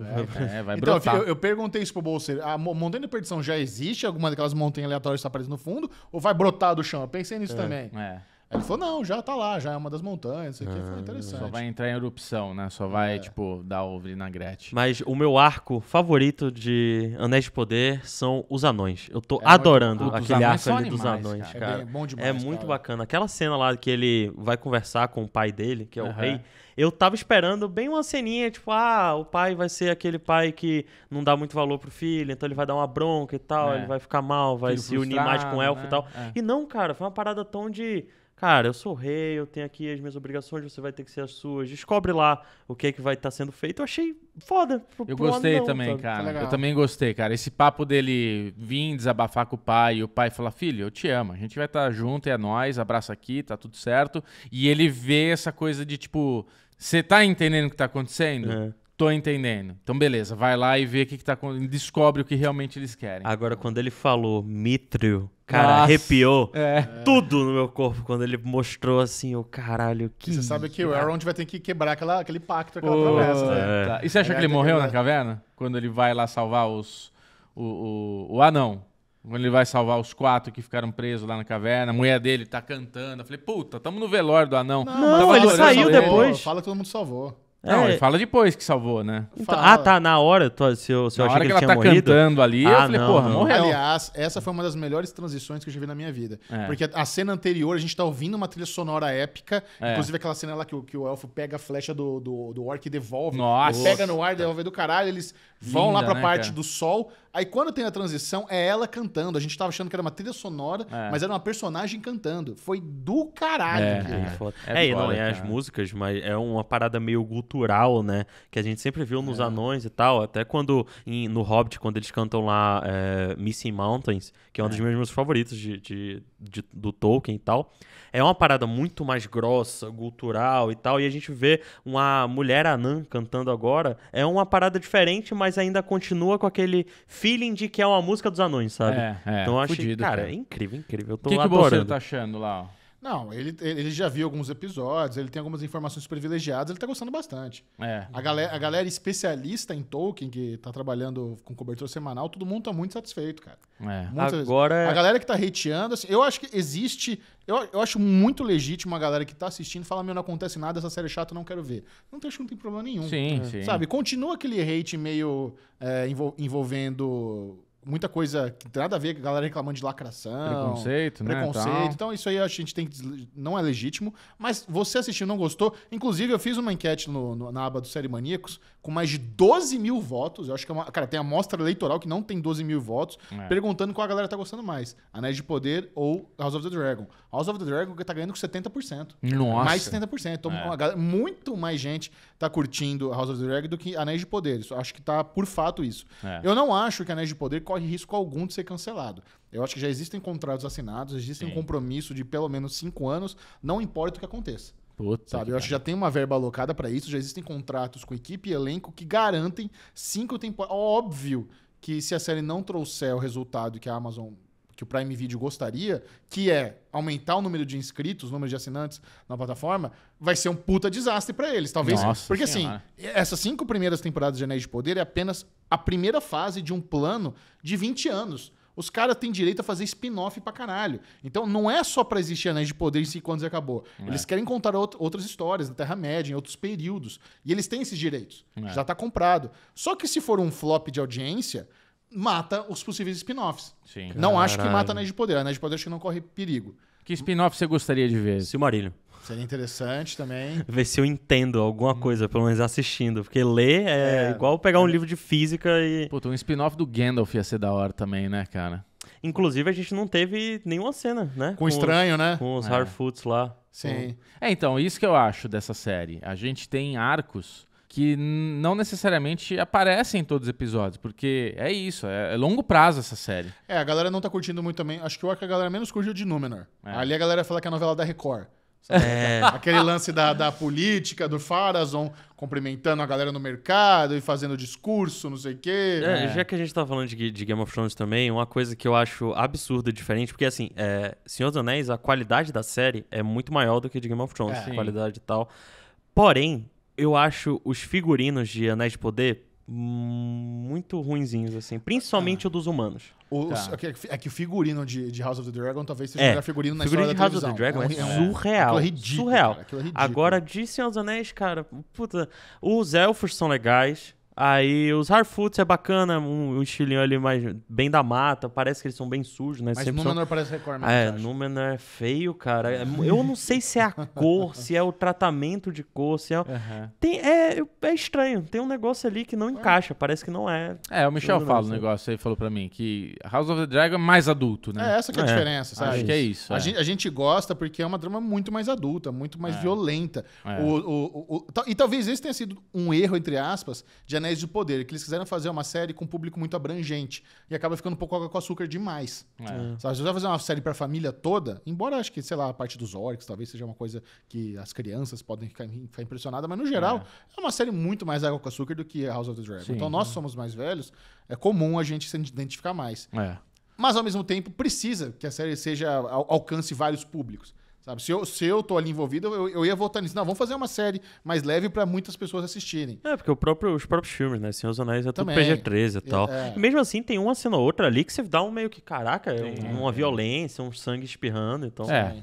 É, é, vai então, brotar. Então, eu, eu, perguntei isso pro Bolseiro. A Montanha da Perdição já existe? Alguma daquelas montanhas aleatórias que tá aparecendo no fundo? Ou vai brotar do chão? Eu pensei nisso é. também. É. Ele falou, não, já tá lá, já é uma das montanhas, isso aqui ah, foi interessante. Só vai entrar em erupção, né? Só vai, é. tipo, dar o vinagrete. Mas o meu arco favorito de Anéis de Poder são os anões. Eu tô é adorando muito... aquele arco ali animais, dos anões, cara. É cara. É, bom demais, é muito cara. bacana. Aquela cena lá que ele vai conversar com o pai dele, que é o uhum. rei, eu tava esperando bem uma ceninha, tipo, ah, o pai vai ser aquele pai que não dá muito valor pro filho, então ele vai dar uma bronca e tal, é. ele vai ficar mal, vai filho se unir mais com o elfo né? e tal. É. E não, cara, foi uma parada tão de cara, eu sou rei, eu tenho aqui as minhas obrigações, você vai ter que ser as suas. Descobre lá o que é que vai estar tá sendo feito. Eu achei foda. Pro, eu gostei também, cara. Tá eu também gostei, cara. Esse papo dele vir desabafar com o pai e o pai falar: filho, eu te amo, a gente vai estar tá junto, é nós, Abraço aqui, tá tudo certo. E ele vê essa coisa de tipo. Você tá entendendo o que tá acontecendo? É. Tô entendendo. Então, beleza, vai lá e vê o que, que tá acontecendo. Descobre o que realmente eles querem. Agora, quando ele falou Mitrio, cara, Nossa. arrepiou é. tudo no meu corpo quando ele mostrou assim, o oh, caralho, que. Você sabe que o Aaron vai ter que quebrar aquela, aquele pacto, aquela oh, promessa. Né? É. Tá. E você acha é, que ele morreu na caverna? Quando ele vai lá salvar os. O, o, o anão. Quando ele vai salvar os quatro que ficaram presos lá na caverna, a mulher dele tá cantando. Eu falei, puta, tamo no velório do anão. Não, não ele saiu depois. Fala que todo mundo salvou. Não, é. ele é. fala depois que salvou, né? Então, ah, tá, na hora, tô, se eu, se eu achei que, que ele tinha tá morrido. cantando ali, ah, eu falei, não, porra, morreu. Aliás, essa foi uma das melhores transições que eu já vi na minha vida. É. Porque a cena anterior, a gente tá ouvindo uma trilha sonora épica, é. inclusive aquela cena lá que o, que o elfo pega a flecha do, do, do orc e devolve. Nossa. pega no ar, devolve do caralho, eles vão lá pra né, parte cara? do sol. Aí quando tem a transição, é ela cantando. A gente tava achando que era uma trilha sonora, é. mas era uma personagem cantando. Foi do caralho. É, aquilo, é, é, é, não, é as músicas, mas é uma parada meio guto cultural, né? Que a gente sempre viu nos é. anões e tal. Até quando em, no Hobbit, quando eles cantam lá é, Missing Mountains, que é um é. dos meus, meus favoritos de, de, de, do Tolkien e tal. É uma parada muito mais grossa, cultural e tal. E a gente vê uma mulher anã cantando agora. É uma parada diferente, mas ainda continua com aquele feeling de que é uma música dos anões, sabe? É, é. Então eu cara, cara, é incrível, incrível. O que, que o tá achando lá, ó? Não, ele, ele já viu alguns episódios, ele tem algumas informações privilegiadas, ele tá gostando bastante. É. A galera, a galera especialista em Tolkien, que tá trabalhando com cobertura semanal, todo mundo tá muito satisfeito, cara. É. Muito Agora... Satisfeito. É- a galera que tá hateando, assim, eu acho que existe. Eu, eu acho muito legítimo a galera que tá assistindo fala: meu, não acontece nada, essa série é chata, eu não quero ver. Não acho que não tem problema nenhum. Sim, é. sim. Sabe? Continua aquele hate meio é, envolvendo muita coisa que nada a ver, galera reclamando de lacração. Preconceito, né? Preconceito. Então, isso aí a gente tem que. Não é legítimo. Mas você assistiu, não gostou. Inclusive, eu fiz uma enquete no, no, na aba do Série Maníacos com mais de 12 mil votos. Eu acho que é uma, cara, tem amostra eleitoral que não tem 12 mil votos, é. perguntando qual a galera tá gostando mais: Anéis de Poder ou House of the Dragon. House of the Dragon tá ganhando com 70%. Nossa. Mais 70%. Então, é. galera, muito mais gente tá curtindo House of the Dragon do que Anéis de Poder. Isso, acho que tá por fato isso. É. Eu não acho que Anéis de Poder corre risco algum de ser cancelado. Eu acho que já existem contratos assinados, existe Sim. um compromisso de pelo menos cinco anos, não importa o que aconteça. Puta sabe? Eu acho que já tem uma verba alocada para isso, já existem contratos com equipe e elenco que garantem cinco temporadas. Óbvio que se a série não trouxer o resultado que a Amazon que o Prime Video gostaria, que é aumentar o número de inscritos, o número de assinantes na plataforma, vai ser um puta desastre para eles, talvez. Nossa porque assim, senhora. assim, essas cinco primeiras temporadas de Anéis de Poder é apenas a primeira fase de um plano de 20 anos os caras têm direito a fazer spin-off pra caralho. Então não é só pra existir Anéis de Poder em 5 anos e acabou. É. Eles querem contar out outras histórias da Terra-média, em outros períodos. E eles têm esses direitos. É. Já tá comprado. Só que se for um flop de audiência, mata os possíveis spin-offs. Não acho que mata Anéis de Poder. Anéis de Poder acho que não corre perigo. Que spin-off você gostaria de ver? Silmarillion. Seria interessante também. Ver se eu entendo alguma hum. coisa, pelo menos assistindo. Porque ler é, é igual pegar um é. livro de física e. Puta, um spin-off do Gandalf ia ser da hora também, né, cara? Inclusive, a gente não teve nenhuma cena, né? Com, com estranho, os, né? Com os é. Harfoots lá. Sim. Com... É, então, isso que eu acho dessa série. A gente tem arcos que não necessariamente aparecem em todos os episódios, porque é isso, é, é, longo prazo essa série. É, a galera não tá curtindo muito também. Acho que o arco a galera menos curtiu de Númenor. É. Ali a galera fala que é a novela da Record. É. Aquele lance da, da política, do Farazon cumprimentando a galera no mercado e fazendo discurso, não sei o quê. É, é. Já que a gente tá falando de, de, Game of Thrones também, uma coisa que eu acho absurda diferente, porque assim, é, Senhor dos Anéis, a qualidade da série é muito maior do que de Game of Thrones, é. qualidade e tal. Porém, eu acho os figurinos de Anéis de Poder muito ruinzinhos, assim. Principalmente ah. o dos humanos. o tá. É, é que o figurino de, de, House of the Dragon talvez seja é. o melhor figurino na figurino história de da House televisão. of the Dragon é, é surreal. É ridículo, surreal. Cara, é Agora, de Senhor dos Anéis, cara, puta... Os elfos são legais. Aí os Harfoots é bacana, um, um estilinho ali mais bem da mata, parece que eles são bem sujos, né? Mas Sempre Númenor são... parece Record, né, É, Númenor é feio, cara. É, eu não sei se é a cor, se é o tratamento de cor, se é... Uhum. Tem, é, é estranho, tem um negócio ali que não é. encaixa, parece que não é. É, o Michel fala o um assim. negócio aí, falou pra mim, que House of the Dragon é mais adulto, né? É, essa que é a é, diferença, sabe? Acho que é isso. A, é. Gente, a, gente, gosta porque é uma drama muito mais adulta, muito mais é. violenta. O, o, o, e talvez esse tenha sido um erro, entre aspas, de Anéis de Poder, que eles quiseram fazer uma série com um público muito abrangente. E acaba ficando um pouco água com açúcar demais. É. é. Sabe, se você vai fazer uma série pra família toda, embora acho que, sei lá, a parte dos orcs talvez seja uma coisa que as crianças podem ficar, ficar impressionadas, mas no geral é. é. uma série muito mais água com açúcar do que House of the Dragon. Sim, então nós é. somos mais velhos, é comum a gente se identificar mais. É. Mas ao mesmo tempo precisa que a série seja alcance vários públicos. Sabe? Se eu, se eu tô ali envolvido, eu, eu ia votar nisso. Não, vamos fazer uma série mais leve para muitas pessoas assistirem. É, porque próprio, os próprios filmes, né? Senhor dos Anéis é Também. tudo PG-13 e é, tal. É. E mesmo assim, tem uma cena ou outra ali que você dá um meio que, caraca, é uma é. violência, um sangue espirrando e então. tal. É.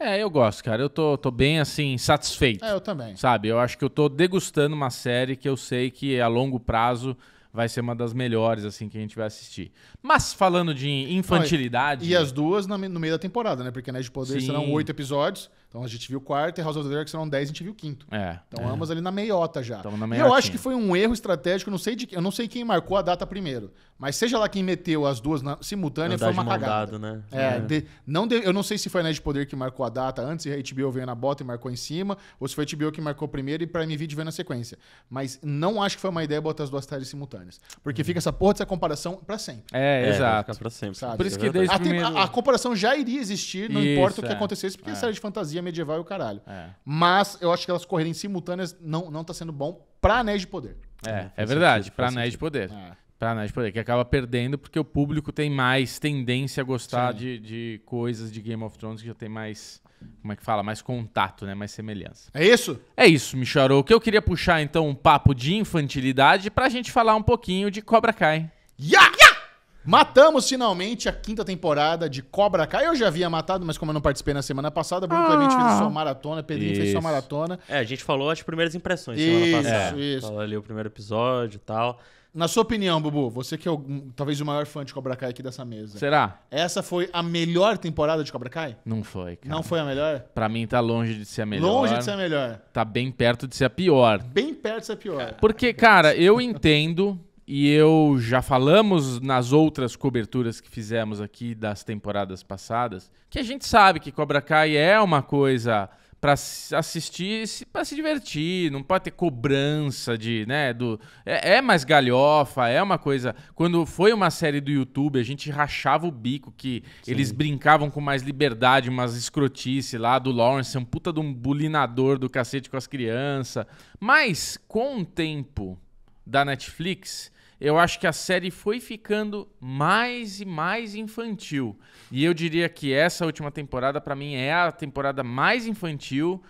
É, eu gosto, cara. Eu tô, tô bem, assim, satisfeito. É, eu também. Sabe? Eu acho que eu tô degustando uma série que eu sei que a longo prazo vai ser uma das melhores, assim, que a gente vai assistir. Mas falando de infantilidade. e as duas no meio da temporada, né? Porque Nerd de Poder Sim. serão oito episódios. Então a gente viu o quarto e House of the Dragon serão dez, a gente viu o quinto. É, então é. ambas ali na meiota já. Na e eu acho que foi um erro estratégico, não sei de, eu não sei quem marcou a data primeiro. Mas seja lá quem meteu as duas na, simultânea, Andar foi uma cagada. Dado, né? É, é. De, não de, eu não sei se foi a de Poder que marcou a data antes e a HBO veio na bota e marcou em cima, ou se foi a HBO que marcou primeiro e Prime Video veio na sequência. Mas não acho que foi uma ideia botar as duas tardes simultâneas. Porque hum. fica essa porra dessa comparação pra sempre. É, é exato. Pra sempre. Sabe? Por isso que desde a, primeiro... a, a, comparação já iria existir, não isso, importa o que é. acontecesse, porque é, é. série de fantasia medieval e o caralho. É. Mas eu acho que elas correrem simultâneas não, não tá sendo bom pra Anéis de Poder. É, é verdade, sentido, pra Anéis de Poder. É. Pra Night poder que acaba perdendo porque o público tem mais tendência a gostar de, de coisas de Game of Thrones que já tem mais como é que fala? Mais contato, né? Mais semelhança. É isso? É isso, Micharou. Que eu queria puxar então um papo de infantilidade pra gente falar um pouquinho de Cobra Kai. Yeah! yeah! Matamos finalmente a quinta temporada de Cobra Kai. Eu já havia matado, mas como eu não participei na semana passada, Bruno ah. Clemente fez ah. sua maratona, Pedrinho isso. fez sua maratona. É, a gente falou as primeiras impressões isso, semana passada. É, isso. Falou ali o primeiro episódio e tal. Na sua opinião, Bubu, você que é o, talvez o maior fã de Cobra Kai aqui dessa mesa. Será? Essa foi a melhor temporada de Cobra Kai? Não foi, cara. Não foi a melhor? Pra mim tá longe de ser a melhor. Longe de ser a melhor. Tá bem perto de ser a pior. Bem perto de ser a pior. Porque, cara, eu entendo e eu já falamos nas outras coberturas que fizemos aqui das temporadas passadas que a gente sabe que Cobra Kai é uma coisa para assistir, para se divertir, não pode ter cobrança de, né, do é, é, mais galhofa, é uma coisa. Quando foi uma série do YouTube, a gente rachava o bico que Sim. eles brincavam com mais liberdade, umas escrotice lá do Lawrence, um puta de um bulinador do cacete com as crianças. Mas com o tempo da Netflix, eu acho que a série foi ficando mais e mais infantil. E eu diria que essa última temporada, para mim, é a temporada mais infantil,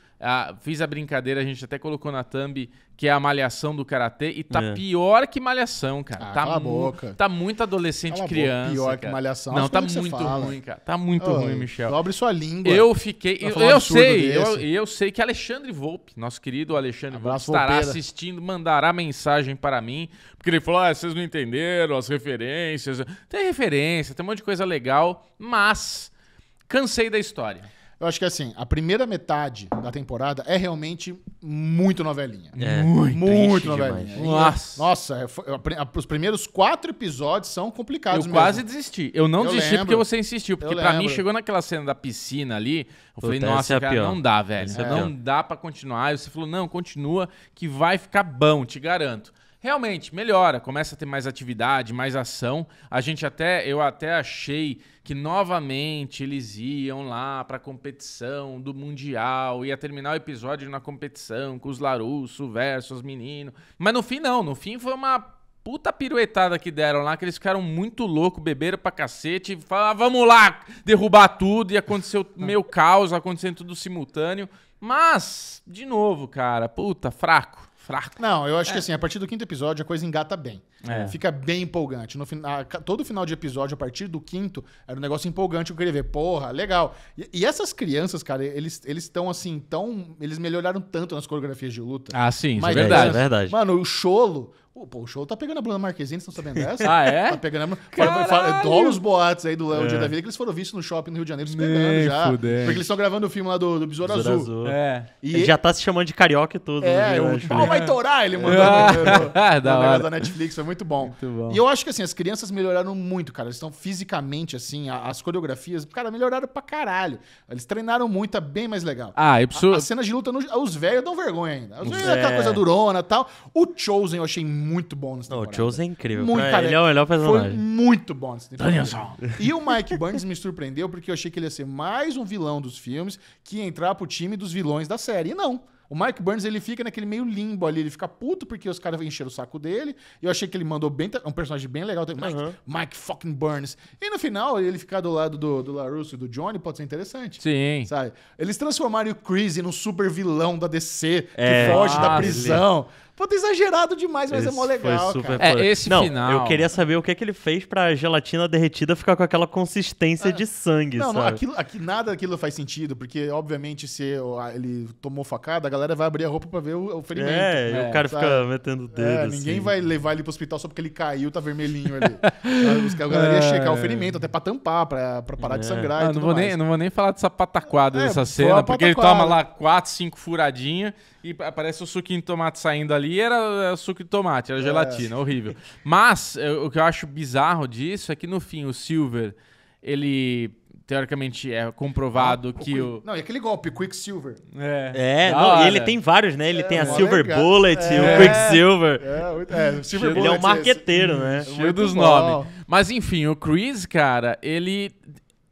fiz a brincadeira, a gente até colocou na thumb que é a malhação do karatê e tá é. pior que malhação, cara. Ah, tá cala boca. Tá muito adolescente cala criança. Boca, pior cara. que malhação. Não, tá muito ruim, cara. Tá muito Ô, ruim, Michel. Dobre sua língua. Eu fiquei, eu, eu sei, eu, eu, sei que Alexandre Volpe, nosso querido Alexandre Abraço Volpe, estará Volpeira. assistindo, mandará mensagem para mim, porque ele falou: ah, vocês não entenderam as referências. Tem referência, tem um monte de coisa legal, mas cansei da história. Eu acho que assim, a primeira metade da temporada é realmente muito novelinha. É, muito, muito novelinha. Demais. Nossa, Nossa é, os primeiros quatro episódios são complicados. Eu mesmo. quase desisti. Eu não eu desisti lembro. porque você insistiu. Porque para mim chegou naquela cena da piscina ali. Eu Puta, falei, nossa, é cara, não dá, velho. É. Não dá para continuar. E você falou, não, continua que vai ficar bom, te garanto realmente melhora, começa a ter mais atividade, mais ação. A gente até, eu até achei que novamente eles iam lá para a competição do Mundial, ia terminar o episódio na competição com os Larusso versus menino. Mas no fim, não. No fim foi uma puta piruetada que deram lá, que eles ficaram muito louco, beberam pra cacete, falaram, vamos lá derrubar tudo, e aconteceu meio caos, acontecendo tudo simultâneo. Mas, de novo, cara, puta, fraco fraco. Não, eu acho é. que assim, a partir do quinto episódio a coisa engata bem. É. Fica bem empolgante. No final, todo final de episódio, a partir do quinto, era um negócio empolgante eu queria ver. Porra, legal. E, e essas crianças, cara, eles estão assim, tão. Eles melhoraram tanto nas coreografias de luta. Ah, sim, é Mas, é verdade, é verdade. Mano, o Cholo. Pô, pô, o show tá pegando a Bruna Marquezine, vocês estão sabendo dessa? Ah, é? Tá pegando a Rola os boatos aí do Léo é. Dia da Vida, que eles foram vistos no shopping no Rio de Janeiro se pegando Nem já. Fudei. Porque eles estão gravando o filme lá do, do Besouro Azul. Azul. É. E ele já tá se chamando de carioca e tudo. É, né? o pau vai é. torar, ele mandou é. da, da Netflix, foi muito bom. muito bom. E eu acho que assim, as crianças melhoraram muito, cara. Eles estão fisicamente, assim, as coreografias, cara, melhoraram pra caralho. Eles treinaram muito, tá bem mais legal. Ah, eu preciso... as cenas de luta, no, os velhos dão vergonha ainda. Os velhos é aquela é. coisa durona e tal. O Chosen eu achei muito muito bom nessa temporada. o Chosen é incrível. Muito é, ele é o melhor personagem. Foi muito bom nessa temporada. Danielson. E o Mike Burns me surpreendeu porque eu achei que ele ia ser mais um vilão dos filmes que ia entrar pro time dos vilões da série. E não. O Mike Burns, ele fica naquele meio limbo ali. Ele fica puto porque os caras encheram o saco dele. Eu achei que ele mandou bem... um personagem bem legal. Mike, uhum. Mike fucking Burns. E no final, ele ficar do lado do, do LaRusso e do Johnny pode ser interessante. Sim. Sabe? Eles transformaram o Chris num super vilão da DC. É, que foge ah, da prisão tá exagerado demais, mas é esse é mó legal. Super cara. É, esse não, final. Eu queria saber o que é que ele fez pra gelatina derretida ficar com aquela consistência ah, de sangue. Não, sabe? não aquilo, aqui, nada daquilo faz sentido, porque obviamente se ele tomou facada, a galera vai abrir a roupa pra ver o, o ferimento. É, né, o cara sabe? fica metendo o é, dedo. É, assim. ninguém vai levar ele pro hospital só porque ele caiu, tá vermelhinho ali. Os caras galera ia é. checar o ferimento, até pra tampar, pra, pra parar é. de sangrar. Ah, não, não vou mais. nem, não vou nem falar dessa pataquada é, dessa cena, porque ele toma lá quatro, cinco furadinhas. E aparece o suquinho de tomate saindo ali, era suco de tomate, era é. gelatina, é. horrível. Mas eh, o que eu acho bizarro disso é que no fim o Silver, ele teoricamente é comprovado ah, o que o, Não, e aquele golpe, Quicksilver. É, é não, e ele tem vários, né? Ele é, tem a Silver legal. Bullet, é, o Quicksilver. É, é, o Silver Bullet. Ele é um marqueteiro, né? Cheio dos nomes. Mas enfim, o Chris, cara, ele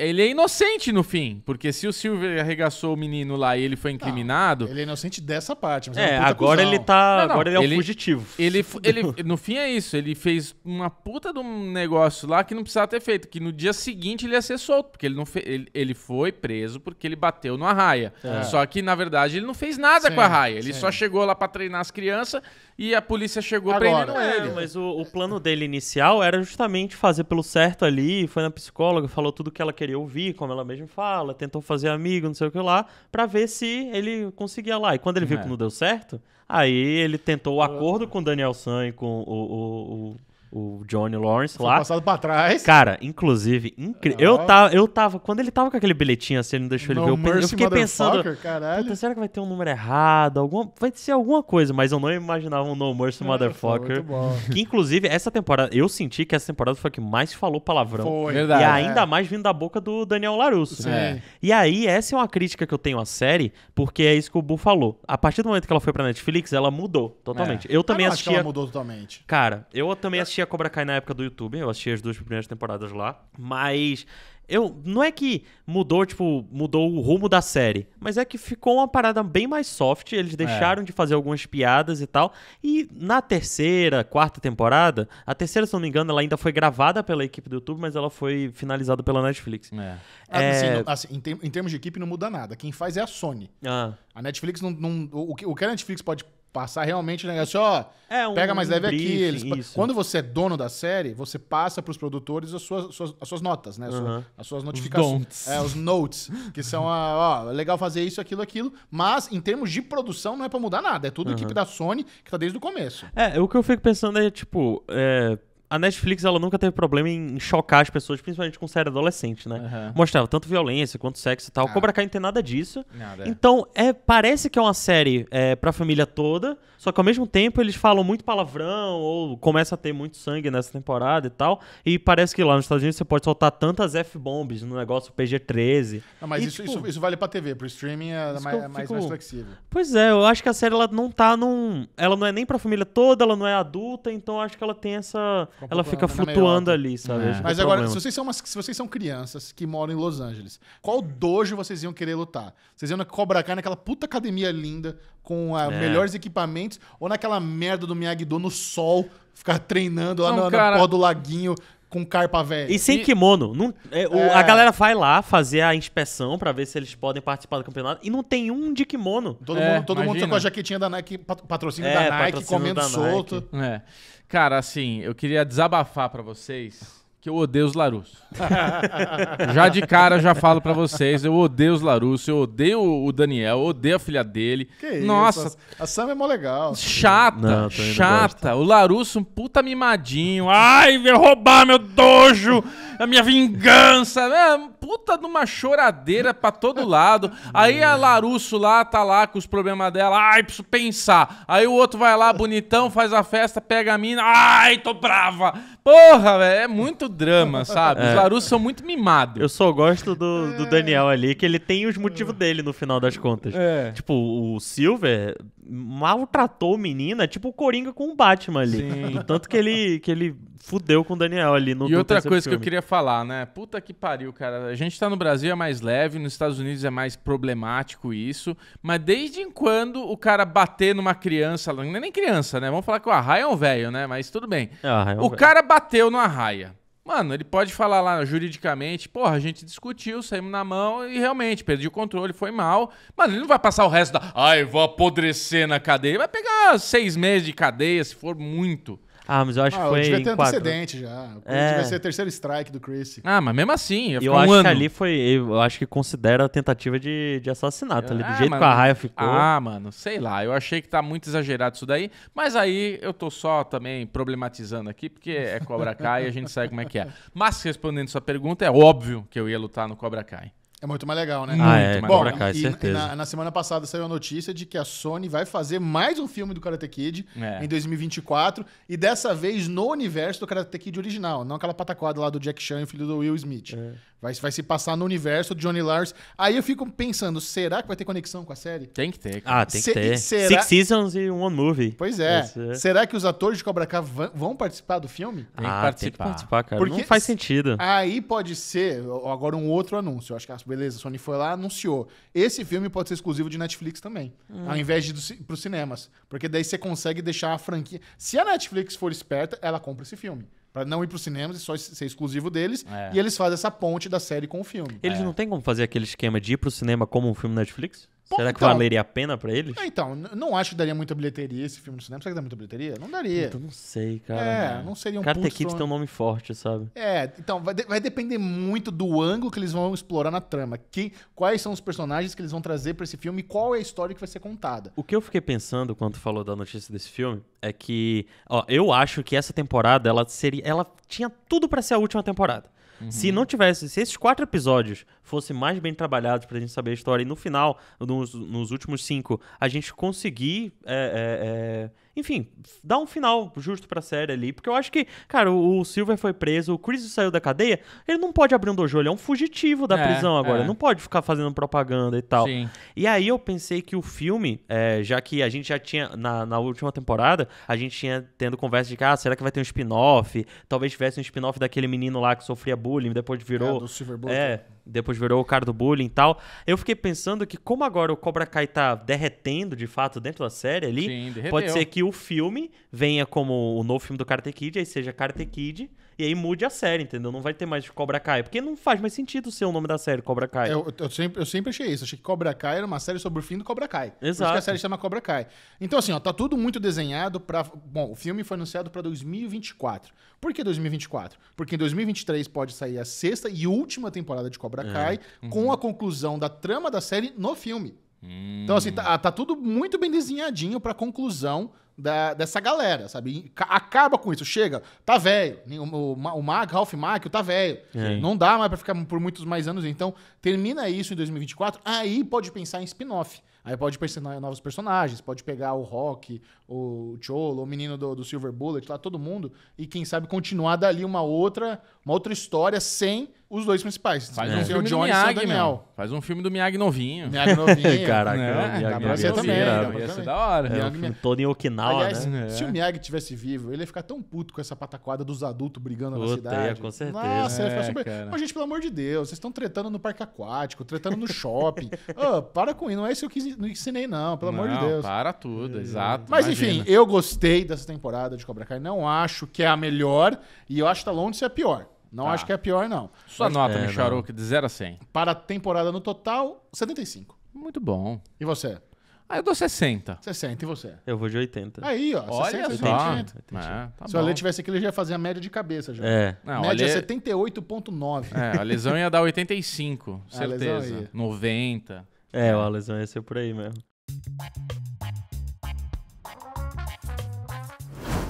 ele é inocente no fim, porque se o Silver arregaçou o menino lá e ele foi incriminado. Não, ele é inocente dessa parte, mas é, é agora cuzão. ele tá. Não, não, agora ele é um fugitivo. Ele, ele, no fim é isso, ele fez uma puta de um negócio lá que não precisava ter feito, que no dia seguinte ele ia ser solto, porque ele, não fe, ele, ele foi preso porque ele bateu no arraia. É. Só que, na verdade, ele não fez nada sim, com a arraia. Ele sim. só chegou lá para treinar as crianças e a polícia chegou agora, prendendo é, ele. Mas o, o plano dele inicial era justamente fazer pelo certo ali, foi na psicóloga, falou tudo que ela queria queria ouvir, como ela mesma fala, tentou fazer amigo, não sei o que lá, para ver se ele conseguia lá. E quando ele viu é. que não deu certo, aí ele tentou o acordo com o Daniel San e com o, o, o o Johnny Lawrence Foi lá. passado pra trás. Cara, inclusive, incri... eu, tava, eu tava, quando ele tava com aquele bilhetinho assim, ele não deixou no ele ver, eu, eu fiquei pensando, puta, será que vai ter um número errado? Alguma... Vai ser alguma coisa, mas eu não imaginava um No Mercy é, Motherfucker. Que inclusive, essa temporada, eu senti que essa temporada foi a que mais falou palavrão. Foi. Verdade, e é. ainda é. mais vindo da boca do Daniel Larusso. É. E aí, essa é uma crítica que eu tenho à série, porque é isso que o Bu falou. A partir do momento que ela foi pra Netflix, ela mudou totalmente. É. Eu também ah, não, assistia... ela mudou totalmente. Cara, eu também assistia assistia Cobra Kai na época do YouTube, eu assisti as duas primeiras temporadas lá, mas eu não é que mudou, tipo, mudou o rumo da série, mas é que ficou uma parada bem mais soft, eles é. deixaram é. de fazer algumas piadas e tal. E na terceira, quarta temporada, a terceira, se não me engano, ela ainda foi gravada pela equipe do YouTube, mas ela foi finalizada pela Netflix. É. Ah, é... Assim, assim, em, em, termos de equipe não muda nada, quem faz é a Sony. Ah. A Netflix não, não o, que, o que a Netflix pode passar realmente o negócio, ó, é um pega mais leve briefing, aqui. Eles, quando você é dono da série, você passa para os produtores as suas, suas, as suas notas, né? As, uhum. suas, as suas notificações. Os, é, os notes, que são, a, ó, legal fazer isso, aquilo, aquilo. Mas em termos de produção não é para mudar nada, é tudo uhum. equipe da Sony que tá desde o começo. É, o que eu fico pensando é, tipo, é a Netflix ela nunca teve problema em chocar as pessoas, principalmente com série adolescente, né? Uhum. Mostrava tanto violência quanto sexo e tal. Ah. Cobra Kai não tem nada disso. Nada. Então, é, parece que é uma série é, pra família toda, só que ao mesmo tempo eles falam muito palavrão ou começa a ter muito sangue nessa temporada e tal. E parece que lá nos Estados Unidos você pode soltar tantas F-bombs no negócio PG-13. mas e, isso, tipo, isso, isso, vale pra TV, pro streaming é, é, mais, fico... mais, flexível. Pois é, eu acho que a série ela não tá num. Ela não é nem pra família toda, ela não é adulta, então acho que ela tem essa ela fica flutuando ali, sabe? É. é Mas agora, se vocês, são umas, se vocês são crianças que moram em Los Angeles, qual dojo vocês iam querer lutar? Vocês iam na Cobra Kai, naquela puta academia linda, com a, ah, é. melhores equipamentos, ou naquela merda do Miyagi-Do no sol, ficar treinando lá não, na, cara... na porra do laguinho, com carpa velha. E sem e... kimono. Não, é, o, A é. galera vai lá fazer a inspeção para ver se eles podem participar do campeonato e não tem um de kimono. Todo, é, mundo, todo mundo com a jaquetinha da Nike, patrocínio é, da Nike, patrocínio comendo da solto. Nike. É. Cara, assim, eu queria desabafar para vocês que eu odeio os Larusso. já de cara já falo para vocês, eu odeio os Larusso, eu odeio o Daniel, eu odeio a filha dele. Que Nossa, isso, a Sam é mó legal. Chata, não, chata. O Larusso um puta mimadinho. Ai, veio roubar meu dojo, a minha vingança. É, puta de uma choradeira pra todo lado. Aí a Larusso lá tá lá com os problemas dela. Ai, preciso pensar. Aí o outro vai lá, bonitão, faz a festa, pega a mina. Ai, tô brava. Porra, velho, é muito drama, sabe? É. Os Larussos são muito mimados. Eu só gosto do, do é. Daniel ali, que ele tem os motivos dele no final das contas. É. Tipo, o Silver maltratou menina, é tipo o Coringa com o Batman ali. Sim. Do tanto que ele, que ele fudeu com o Daniel ali no E outra coisa filme. que eu queria falar, né? Puta que pariu, cara. A gente tá no Brasil é mais leve, nos Estados Unidos é mais problemático isso, mas desde quando o cara bater numa criança, não é nem criança, né? Vamos falar que o arraia é um velho, né? Mas tudo bem. É, o, é o cara bateu no arraia. Mano, ele pode falar lá juridicamente, porra, a gente discutiu, saímos na mão e realmente perdi o controle, foi mal. Mas ele não vai passar o resto da. Ai, vou apodrecer na cadeia. Vai pegar seis meses de cadeia, se for muito. Ah, mas eu acho ah, que foi. Devia ter antecedente já. É. Devia ser terceiro strike do Chris. Ah, mas mesmo assim. Eu um acho ano. que ali foi. Eu acho que considera a tentativa de, de assassinato. Ali, do ah, jeito mano, que a raia ficou. Ah, mano, sei lá. Eu achei que tá muito exagerado isso daí. Mas aí eu tô só também problematizando aqui, porque é Cobra Kai e a gente sabe como é que é. Mas respondendo sua pergunta, é óbvio que eu ia lutar no Cobra Kai. É muito mais legal, né? Ah, é, muito é, Bom, Cobra Kai, e, é certeza. E na, na, semana passada saiu a notícia de que a Sony vai fazer mais um filme do Karate Kid é. em 2024 e dessa vez no universo do Karate Kid original, não aquela pataquada lá do Jack Chan e filho do Will Smith. É. Vai, vai se passar no universo do Johnny Lars. Aí eu fico pensando, será que vai ter conexão com a série? Tem que ter. Ah, tem que ter. Será... Six Seasons e One Movie. Pois é. Esse... Será que os atores de Cobra Kai vão participar do filme? Tem ah, participar. Tem que participar, cara. Porque não faz sentido. Aí pode ser, agora um outro anúncio, eu acho que beleza, a Sony foi lá, anunciou. Esse filme pode ser exclusivo de Netflix também, hum. ao invés de ir para os cinemas. Porque daí você consegue deixar a franquia. Se a Netflix for esperta, ela compra esse filme. Pra não ir os cinemas e só ser exclusivo deles. É. E eles fazem essa ponte da série com o filme. Eles é. não têm como fazer aquele esquema de ir pro cinema como um filme Netflix? Será que então, valeria a pena pra eles? Ah, então, não acho que daria muita bilheteria esse filme no cinema. Será que daria muita bilheteria? Não daria. Eu não sei, cara. É, não seria um Karate Kid tem um nome forte, sabe? É, então, vai, de, vai depender muito do ângulo que eles vão explorar na trama. Que, quais são os personagens que eles vão trazer pra esse filme e qual é a história que vai ser contada. O que eu fiquei pensando quando falou da notícia desse filme é que, ó, eu acho que essa temporada, ela seria... Ela tinha tudo para ser a última temporada. Uhum. Se não tivesse, se esses quatro episódios fossem mais bem trabalhados pra gente saber a história e no final, nos, nos últimos cinco, a gente conseguir é, é, é enfim, dá um final justo pra série ali. Porque eu acho que, cara, o, Silver foi preso, o Chris saiu da cadeia. Ele não pode abrir um dojo, ele é um fugitivo da é, prisão agora. É. Não pode ficar fazendo propaganda e tal. Sim. E aí eu pensei que o filme, é, já que a gente já tinha, na, na última temporada, a gente tinha tendo conversa de que, ah, será que vai ter um spin-off? Talvez tivesse um spin-off daquele menino lá que sofria bullying, depois virou. É, do Silver Bullet. É depois virou o cara do bullying e tal. Eu fiquei pensando que, como agora o Cobra Kai tá derretendo de fato dentro da série ali, Sim, pode ser que o filme venha como o novo filme do Karate Kid, aí seja Karate Kid e aí mude a série, entendeu? Não vai ter mais Cobra Kai, porque não faz mais sentido ser o nome da série Cobra Kai. Eu, eu, sempre, eu sempre achei isso, achei que Cobra Kai era uma série sobre o fim do Cobra Kai. Exato. Por que a série chama Cobra Kai. Então assim, ó, tá tudo muito desenhado para, bom, o filme foi anunciado para 2024. Por que 2024? Porque em 2023 pode sair a sexta e última temporada de Cobra é. Kai é. uhum. com a conclusão da trama da série no filme. Hum. Então assim, hum. tá, tá tudo muito bem desenhadinho para conclusão da, dessa galera, sabe? Acaba com isso, chega, tá velho. O, o Mac, Ralph tá velho. É. Não dá mais pra ficar por muitos mais anos. Então, termina isso em 2024, aí pode pensar em spin-off. Aí pode pensar em novos personagens, pode pegar o Rock, o Cholo, o menino do, do Silver Bullet, lá todo mundo, e quem sabe continuar dali uma outra, uma outra história sem os dois principais. Faz né? um filme o Johnny e o Daniel. Faz um filme do Miyagi novinho. Miyagi novinho. Caraca, né? Miyagi, dá pra ser também. ia ser da hora. É, Miyagi, um Tony Okinawa, Aliás, né? se é. o Miyagi tivesse vivo, ele ia ficar tão puto com essa pataquada dos adultos brigando Puta, na cidade. com certeza. Nossa, é, ele ia super... Cara. Mas, gente, pelo amor de Deus, vocês estão tretando no parque aquático, tretando no shopping. oh, para com isso, não é isso que eu quis, não ensinei não, pelo não, amor de Deus. para tudo, é. exato. Mas, imagina. enfim, eu gostei dessa temporada de Cobra Kai. Não acho que é a melhor e eu acho que tá longe de é ser a pior. Não Tá. acho que é pior, não. Sua nota, é, Micharu, de 0 a 100. Para a temporada no total, 75. Muito bom. E você? Ah, eu dou 60. 60. E você? Eu vou de 80. Aí, ó. Olha 60, 80. 70. É, tá Se o bom. Ale tivesse aqui, ele já ia fazer a média de cabeça já. É. Não, média olha- 78,9. É, a lesão ia dar 85, A lesão certeza. 90. É, a lesão ia ser por aí mesmo.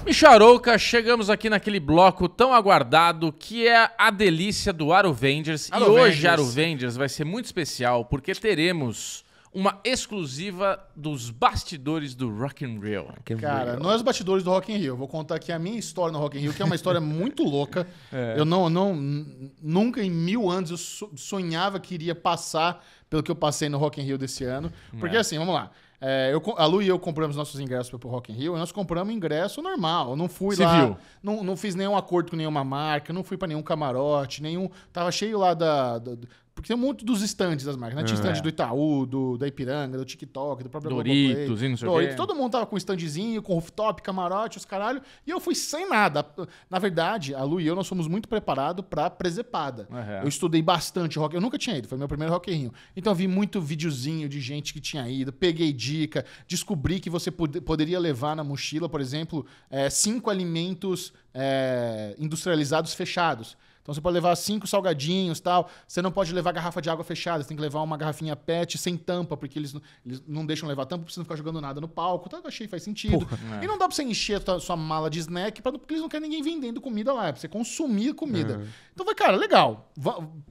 Micharouca, chegamos aqui naquele bloco tão aguardado que é a delícia do Vendors E hoje Vendors vai ser muito especial porque teremos uma exclusiva dos bastidores do Rock Rio. Cara, não é os bastidores do Rock Rio. vou contar aqui a minha história no Rock Rio, que é uma história muito louca. É. Eu não, não, nunca em mil anos eu sonhava que iria passar pelo que eu passei no Rock Rio desse ano. Porque é. assim, vamos lá. É, eu, a Lu e eu compramos nossos ingressos pro Rock in Rio e nós compramos ingresso normal. Eu não fui Civil. lá. Não, não fiz nenhum acordo com nenhuma marca, não fui para nenhum camarote, nenhum. Tava cheio lá da, da, porque tem muito dos estandes das marcas, né? Tinha uhum. estande é. do Itaú, do, da Ipiranga, do TikTok, do próprio Doritos, Play, e não sei Doritos. Todo mundo tava com estandezinho, com rooftop, camarote, os caralho. E eu fui sem nada. Na verdade, a Lu e eu, nós fomos muito preparados pra presepada. Uhum. Eu estudei bastante rock. Eu nunca tinha ido, foi meu primeiro rockerrinho. Então eu vi muito videozinho de gente que tinha ido, peguei dica, descobri que você pod poderia levar na mochila, por exemplo, é, cinco alimentos é, industrializados fechados. Então você pode levar cinco salgadinhos tal. Você não pode levar garrafa de água fechada, você tem que levar uma garrafinha PET sem tampa, porque eles, eles não deixam levar tampa, não ficar jogando nada no palco. Então eu achei faz sentido. Porra, né? E não dá pra você encher a sua mala de snack, pra, porque eles não querem ninguém vendendo comida lá, é pra você consumir comida. Uhum. Então vai, cara, legal.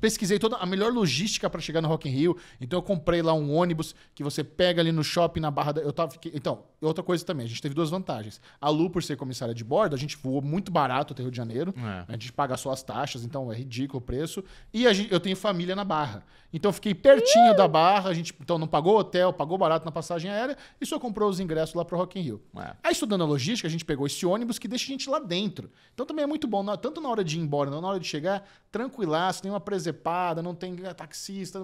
Pesquisei toda a melhor logística para chegar no Rock in Rio. Então eu comprei lá um ônibus que você pega ali no shopping na barra da. Eu tava. Então, outra coisa também, a gente teve duas vantagens. A Lu, por ser comissária de bordo, a gente voou muito barato até Rio de Janeiro. É. A gente paga só as taxas, então é ridículo o preço. E gente, eu tenho família na Barra. Então eu fiquei pertinho da Barra, a gente então não pagou hotel, pagou barato na passagem aérea e só comprou os ingressos lá pro Rock in Rio. É. Aí estudando a logística, a gente pegou esse ônibus que deixa a gente lá dentro. Então também é muito bom, tanto na hora de ir embora, na hora de chegar, tranquilaço, nenhuma presepada, não tem taxista,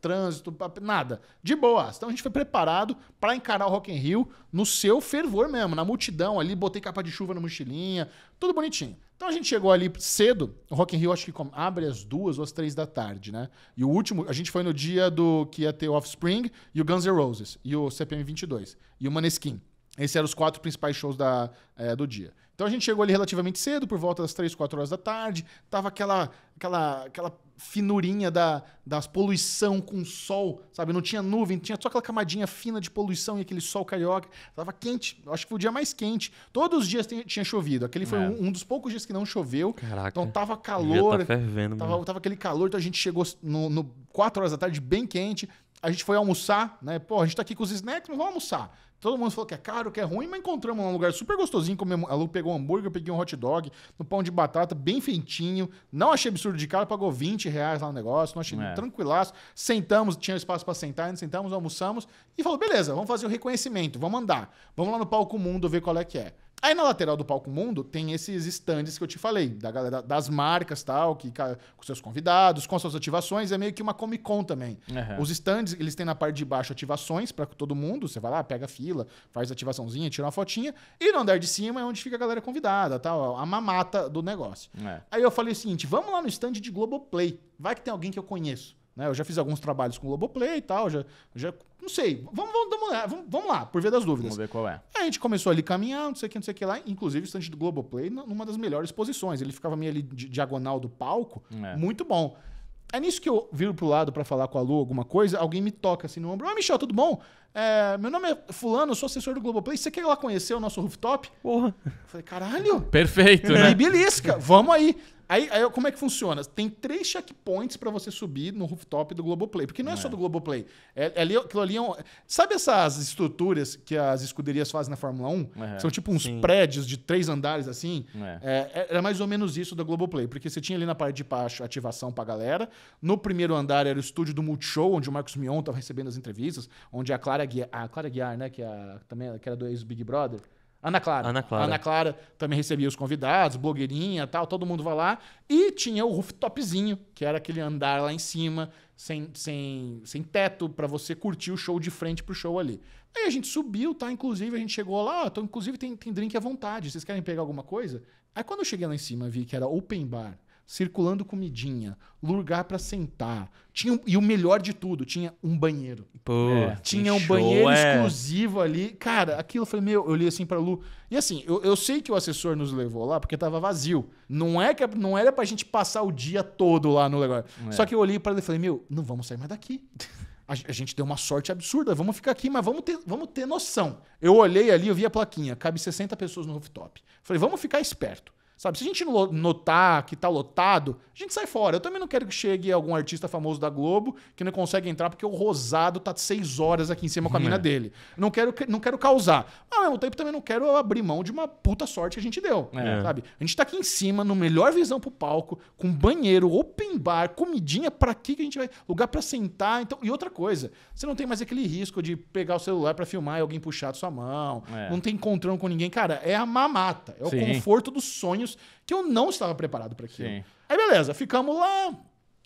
trânsito, nada. De boa. Então a gente foi preparado para encarar o Rock in Rio no seu fervor mesmo, na multidão ali, botei capa de chuva na mochilinha, tudo bonitinho. Então a gente chegou ali cedo, o Rock in Rio acho que abre às duas ou às três da tarde, né? E o último, a gente foi no dia do que ia ter o Offspring e o Guns N' Roses e o CPM 22 e o Maneskin. Esses eram os quatro principais shows da, é, do dia. Então a gente chegou ali relativamente cedo, por volta das 3, 4 horas da tarde. Tava aquela aquela aquela finurinha da, das poluição com sol, sabe? Não tinha nuvem, tinha só aquela camadinha fina de poluição e aquele sol carioca. Tava quente, acho que foi o dia mais quente. Todos os dias tinha chovido. Aquele foi é. um, um, dos poucos dias que não choveu. Caraca. Então tava tá calor. Tá fervendo, tava, tava, aquele calor, então a gente chegou no, no 4 horas da tarde bem quente a gente foi almoçar, né? Pô, a gente tá aqui com os snacks, mas vamos almoçar. Todo mundo falou que é caro, que é ruim, mas encontramos um lugar super gostosinho. a Lu pegou um hambúrguer, eu peguei um hot dog, no um pão de batata, bem feitinho. Não achei absurdo de cara pagou 20 reais lá no negócio, não achei é. tranquilaço. Sentamos, tinha espaço para sentar, sentamos, almoçamos e falou: beleza, vamos fazer o reconhecimento, vamos andar. Vamos lá no palco mundo ver qual é que é. Aí na lateral do Palco Mundo tem esses stands que eu te falei, da galera das marcas tal, que com seus convidados, com suas ativações, é meio que uma Comic Con também. Uhum. Os stands, eles têm na parte de baixo ativações para todo mundo, você vai lá, pega a fila, faz a ativaçãozinha, tira uma fotinha, e no andar de cima é onde fica a galera convidada, tal, a mamata do negócio. É. Aí eu falei o seguinte, vamos lá no stand de Globoplay, vai que tem alguém que eu conheço. Né? Eu já fiz alguns trabalhos com o Globoplay e tal, já, já não sei. Vamos, vamos, vamos, é, vamos lá, por ver das dúvidas. Vamos ver qual é. a gente começou ali caminhando não sei o que, não sei o que lá. Inclusive, o estante do Globoplay, numa das melhores posições. Ele ficava meio ali diagonal do palco, é. muito bom. É nisso que eu viro pro lado para falar com a Lu alguma coisa, alguém me toca assim no ombro. Ô, oh, Michel, tudo bom? É, meu nome é Fulano, eu sou assessor do Globoplay. Você quer ir lá conhecer o nosso rooftop? Porra. Eu falei, caralho. Perfeito, né? E belisca, vamos aí. Aí, aí, como é que funciona? Tem três checkpoints para você subir no rooftop do Globoplay. Porque não é, é. só do Globoplay. É, é ali, aquilo ali é um, Sabe essas estruturas que as escuderias fazem na Fórmula 1? É, São tipo uns Sim. prédios de três andares assim? É. É, era mais ou menos isso da Globoplay. Porque você tinha ali na parte de baixo ativação pra galera. No primeiro andar era o estúdio do Multishow, onde o Marcos Mion tava recebendo as entrevistas. Onde a Clara Guiar, a Clara Guiar né? Que, a, também, que era do ex-Big Brother. Ana Clara. Ana Clara. Ana Clara também recebia os convidados, blogueirinha tal, todo mundo vai lá. E tinha o rooftopzinho, que era aquele andar lá em cima, sem, sem, sem teto, para você curtir o show de frente pro show ali. Aí a gente subiu, tá? Inclusive a gente chegou lá, então inclusive tem, tem drink à vontade, vocês querem pegar alguma coisa? Aí quando eu cheguei lá em cima, vi que era open bar circulando comidinha, lugar para sentar. Tinha, e o melhor de tudo, tinha um banheiro. Pô, é, tinha um show, banheiro é. exclusivo ali. Cara, aquilo foi meu, eu li assim pra Lu. E assim, eu, eu, sei que o assessor nos levou lá porque tava vazio. Não é que é, não era pra gente passar o dia todo lá no negócio. É. Só que eu olhei para ele e falei: "Meu, não vamos sair mais daqui". A, a gente deu uma sorte absurda, vamos ficar aqui, mas vamos ter, vamos ter noção. Eu olhei ali, eu vi a plaquinha, cabe 60 pessoas no rooftop. Falei, vamos ficar esperto. Sabe, se a gente notar que tá lotado, a gente sai fora. Eu também não quero que chegue algum artista famoso da Globo que não consegue entrar porque o Rosado tá seis horas aqui em cima com a mina é. dele. Não quero, não quero causar. Mas ao mesmo tempo também não quero abrir mão de uma puta sorte que a gente deu. É. Sabe? A gente tá aqui em cima, no melhor visão pro palco, com banheiro, open bar, comidinha, pra que a gente vai. Lugar para sentar. Então... E outra coisa, você não tem mais aquele risco de pegar o celular para filmar e alguém puxar de sua mão. É. Não tem encontrão com ninguém. Cara, é a mamata. É Sim. o conforto dos sonhos que eu não estava preparado para aquilo. Sim. Aí beleza, ficamos lá,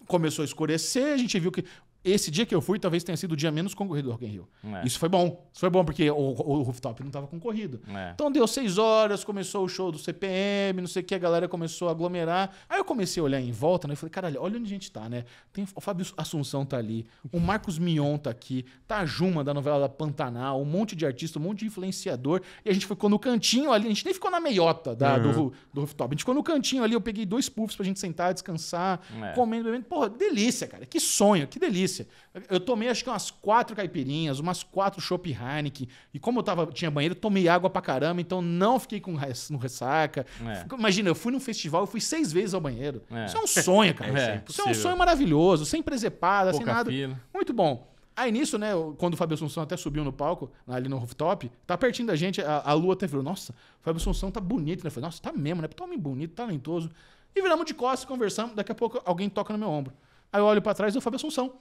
começou a escurecer, a gente viu que esse dia que eu fui talvez tenha sido o dia menos concorrido do Rock in Rio. É. Isso foi bom. Isso foi bom, porque o, o rooftop não estava concorrido. É. Então deu seis horas, começou o show do CPM, não sei o que, a galera começou a aglomerar. Aí eu comecei a olhar em volta, né? Eu falei, caralho, olha onde a gente tá, né? Tem, o Fábio Assunção tá ali, o Marcos Mion tá aqui, tá a Juma da novela da Pantanal, um monte de artista, um monte de influenciador. E a gente ficou no cantinho ali, a gente nem ficou na meiota da, uhum. do, do rooftop. A gente ficou no cantinho ali, eu peguei dois puffs pra gente sentar, descansar, é. comendo, bebendo. Porra, delícia, cara. Que sonho, que delícia delícia. Eu tomei acho que umas quatro caipirinhas, umas quatro chopp Heineken. E como eu tava, tinha banheiro, tomei água pra caramba, então não fiquei com res, no ressaca. É. Imagina, eu fui num festival, eu fui seis vezes ao banheiro. É. Isso é um sonho, cara. É, isso é um sonho maravilhoso, sem presepada, Pouca sem nada. Fila. Muito bom. Aí nisso, né, quando o Fábio Assunção até subiu no palco, ali no rooftop, tá pertinho da gente, a, a Lua até virou, nossa, o Fábio Assunção tá bonito, né? Eu falei, nossa, tá mesmo, né? Tá homem bonito, talentoso. E viramos de costas, conversamos, daqui a pouco alguém toca no meu ombro. Aí eu olho para trás e é o Fábio Assunção.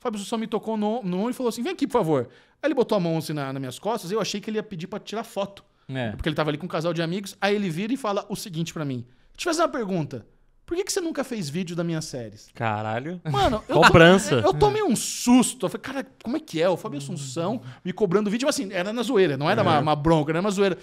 Fábio Assunção me tocou no, no ombro e falou assim: vem aqui, por favor. Aí ele botou a mão assim na, nas minhas costas e eu achei que ele ia pedir para tirar foto. É. é. Porque ele tava ali com um casal de amigos. Aí ele vira e fala o seguinte para mim: Deixa eu fazer uma pergunta. Por que, que você nunca fez vídeo das minhas séries? Caralho. Mano, eu, Cobrança. eu, eu tomei um susto. Eu falei, cara, como é que é? O Fábio Assunção me cobrando vídeo, mas assim, era na zoeira, não era é. uma, uma bronca, não era uma zoeira.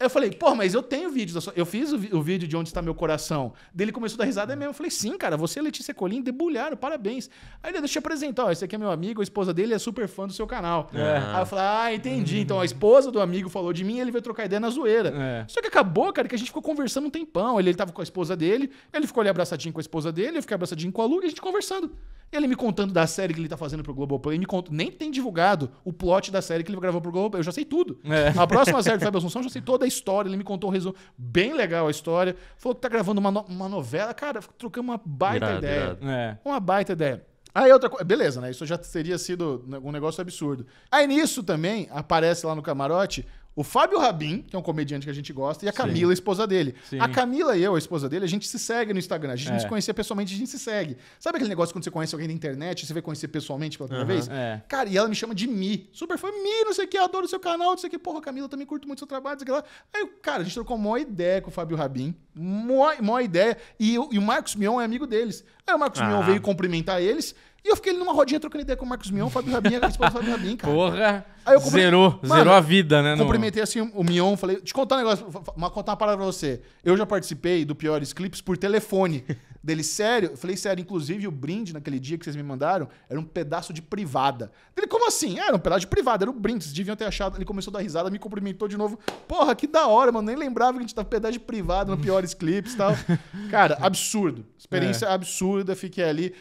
Eu falei, pô, mas eu tenho vídeos. Eu fiz o, o, vídeo de Onde Está Meu Coração. Dele começou a dar risada mesmo. Eu falei, sim, cara, você e é Letícia Colim debulharam, parabéns. Aí ele, deixa eu apresentar, ó, esse aqui é meu amigo, a esposa dele é super fã do seu canal. É. Aí eu falei, ah, entendi. Então a esposa do amigo falou de mim ele veio trocar ideia na zoeira. É. Só que acabou, cara, que a gente ficou conversando um tempão. Ele, ele tava com a esposa dele, ele ficou ali abraçadinho com a esposa dele, eu fiquei abraçadinho com a Lu e a gente conversando. Ele me contando da série que ele tá fazendo pro Globoplay, me conta, nem tem divulgado o plot da série que ele gravou pro Globoplay, eu já sei tudo. É. A próxima série do Fábio Assunção, eu já sei toda a história, ele me contou um resumo bem legal a história. Falou que tá gravando uma, no uma novela, cara, trocamos uma baita irado, ideia. Irado. É. Uma baita ideia. Aí outra coisa, beleza, né? Isso já teria sido um negócio absurdo. Aí nisso também aparece lá no camarote o Fábio Rabin, que é um comediante que a gente gosta, e a Camila, a esposa dele. Sim. A Camila e eu, a esposa dele, a gente se segue no Instagram. A gente é. não se conhecia pessoalmente, a gente se segue. Sabe aquele negócio quando você conhece alguém na internet, e você vai conhecer pessoalmente pela primeira uhum, vez? É. Cara, e ela me chama de Mi. Super foi Mi, não sei o que, adoro o seu canal, não sei o que. Porra, Camila, também curto muito seu trabalho, não sei o que lá. Aí, cara, a gente trocou uma ideia com o Fábio Rabin. Mó, mó ideia. E, e o Marcos Mion é amigo deles. Aí o Marcos ah. Mion veio cumprimentar eles. E eu fiquei ali numa rodinha trocando ideia com o Marcos Mion, Fábio Rabin, a resposta do Fábio Rabin, cara. Porra! Aí eu Zerou, Mano, zerou a vida, né? No... Cumprimentei assim o Mion, falei, te contar um negócio, uma, contar uma parada pra você. Eu já participei do Piores Clips por telefone. Dele, sério? Eu falei, sério, inclusive o brinde naquele dia que vocês me mandaram era um pedaço de privada. Ele, como assim? Era um pedaço de privada, era o um brinde, vocês deviam ter achado. Ele começou a dar risada, me cumprimentou de novo. Porra, que da hora, mano. Nem lembrava que a gente tava pedaço de privada no Piores Clips e tal. Cara, absurdo. Experiência é. absurda, fiquei ali.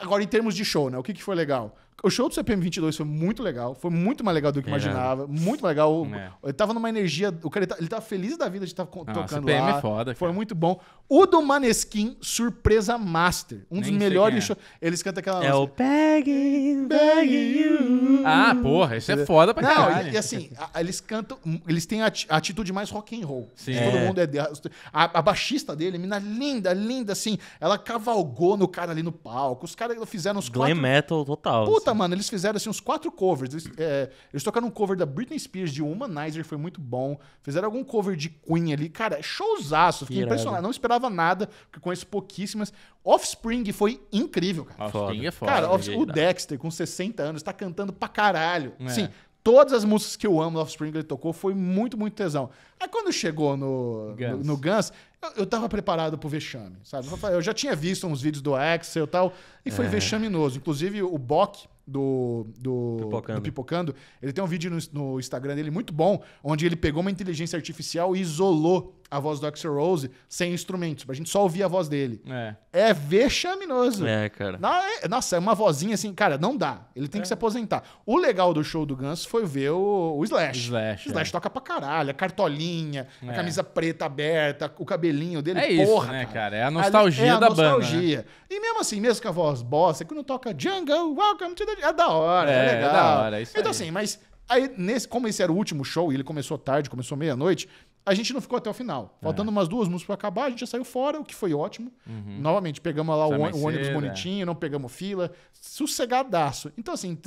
Agora, em termos de show, né? O que, que foi legal? O show do CPM 22 foi muito legal. Foi muito mais legal do que é. imaginava. Muito mais legal. É. Ele tava numa energia. O cara, ele, tava, tá, ele tava feliz da vida de estar tá ah, tocando CPM lá. É foda, foi cara. muito bom. O do Maneskin, surpresa master. Um Nem dos melhores é. shows. Eles cantam aquela. É música. o Peggy, You. Ah, porra, isso é foda pra Não, caralho. E, assim, a, eles cantam. Eles têm a, atitude mais rock and roll. Sim. É. Todo mundo é. De, a, a baixista dele, menina linda, linda, assim. Ela cavalgou no cara ali no palco. Os caras fizeram quatro. Glam metal total. Puta, Puta, mano, eles fizeram assim uns quatro covers. Eles, é, eles tocaram um cover da Britney Spears de Humanizer, foi muito bom. Fizeram algum cover de Queen ali. Cara, showzaço. Fiquei impressionado. Não esperava nada, porque conheço pouquíssimas. Offspring foi incrível, cara. Offspring é foda. Cara, né, o Dexter, com 60 anos, tá cantando pra caralho. É. Sim, todas as músicas que eu amo do Offspring ele tocou, foi muito, muito tesão. Aí quando chegou no Guns, no, no Guns eu, eu tava preparado pro vexame, sabe? Eu já tinha visto uns vídeos do Axel e tal, e foi é. vexaminoso. Inclusive o Bock, do, do, Pipocando. do Pipocando. Ele tem um vídeo no, no Instagram dele muito bom, onde ele pegou uma inteligência artificial e isolou a voz do Axel Rose sem instrumentos, pra gente só ouvir a voz dele. É, é vexaminoso. É, cara. Na, é, nossa, é uma vozinha assim, cara, não dá. Ele tem é. que se aposentar. O legal do show do Ganso foi ver o, o Slash. Slash, o Slash é. toca pra caralho, a cartolinha, a é. camisa preta aberta, o cabelinho dele. É porra, isso, né, cara? É a nostalgia Ali, é a da nostalgia. banda. Né? E mesmo assim, mesmo com a voz bossa, quando toca Jungle, Welcome to the... É da hora, é, é legal. É da hora, isso Então aí. assim, mas... Aí, nesse, como esse era o último show e ele começou tarde, começou meia-noite, a gente não ficou até o final. Faltando é. umas duas músicas para acabar, a gente já saiu fora, o que foi ótimo. Uhum. Novamente, pegamos lá o, o, ônibus cedo, é. bonitinho, é. não pegamos fila. Sossegadaço. Então, assim,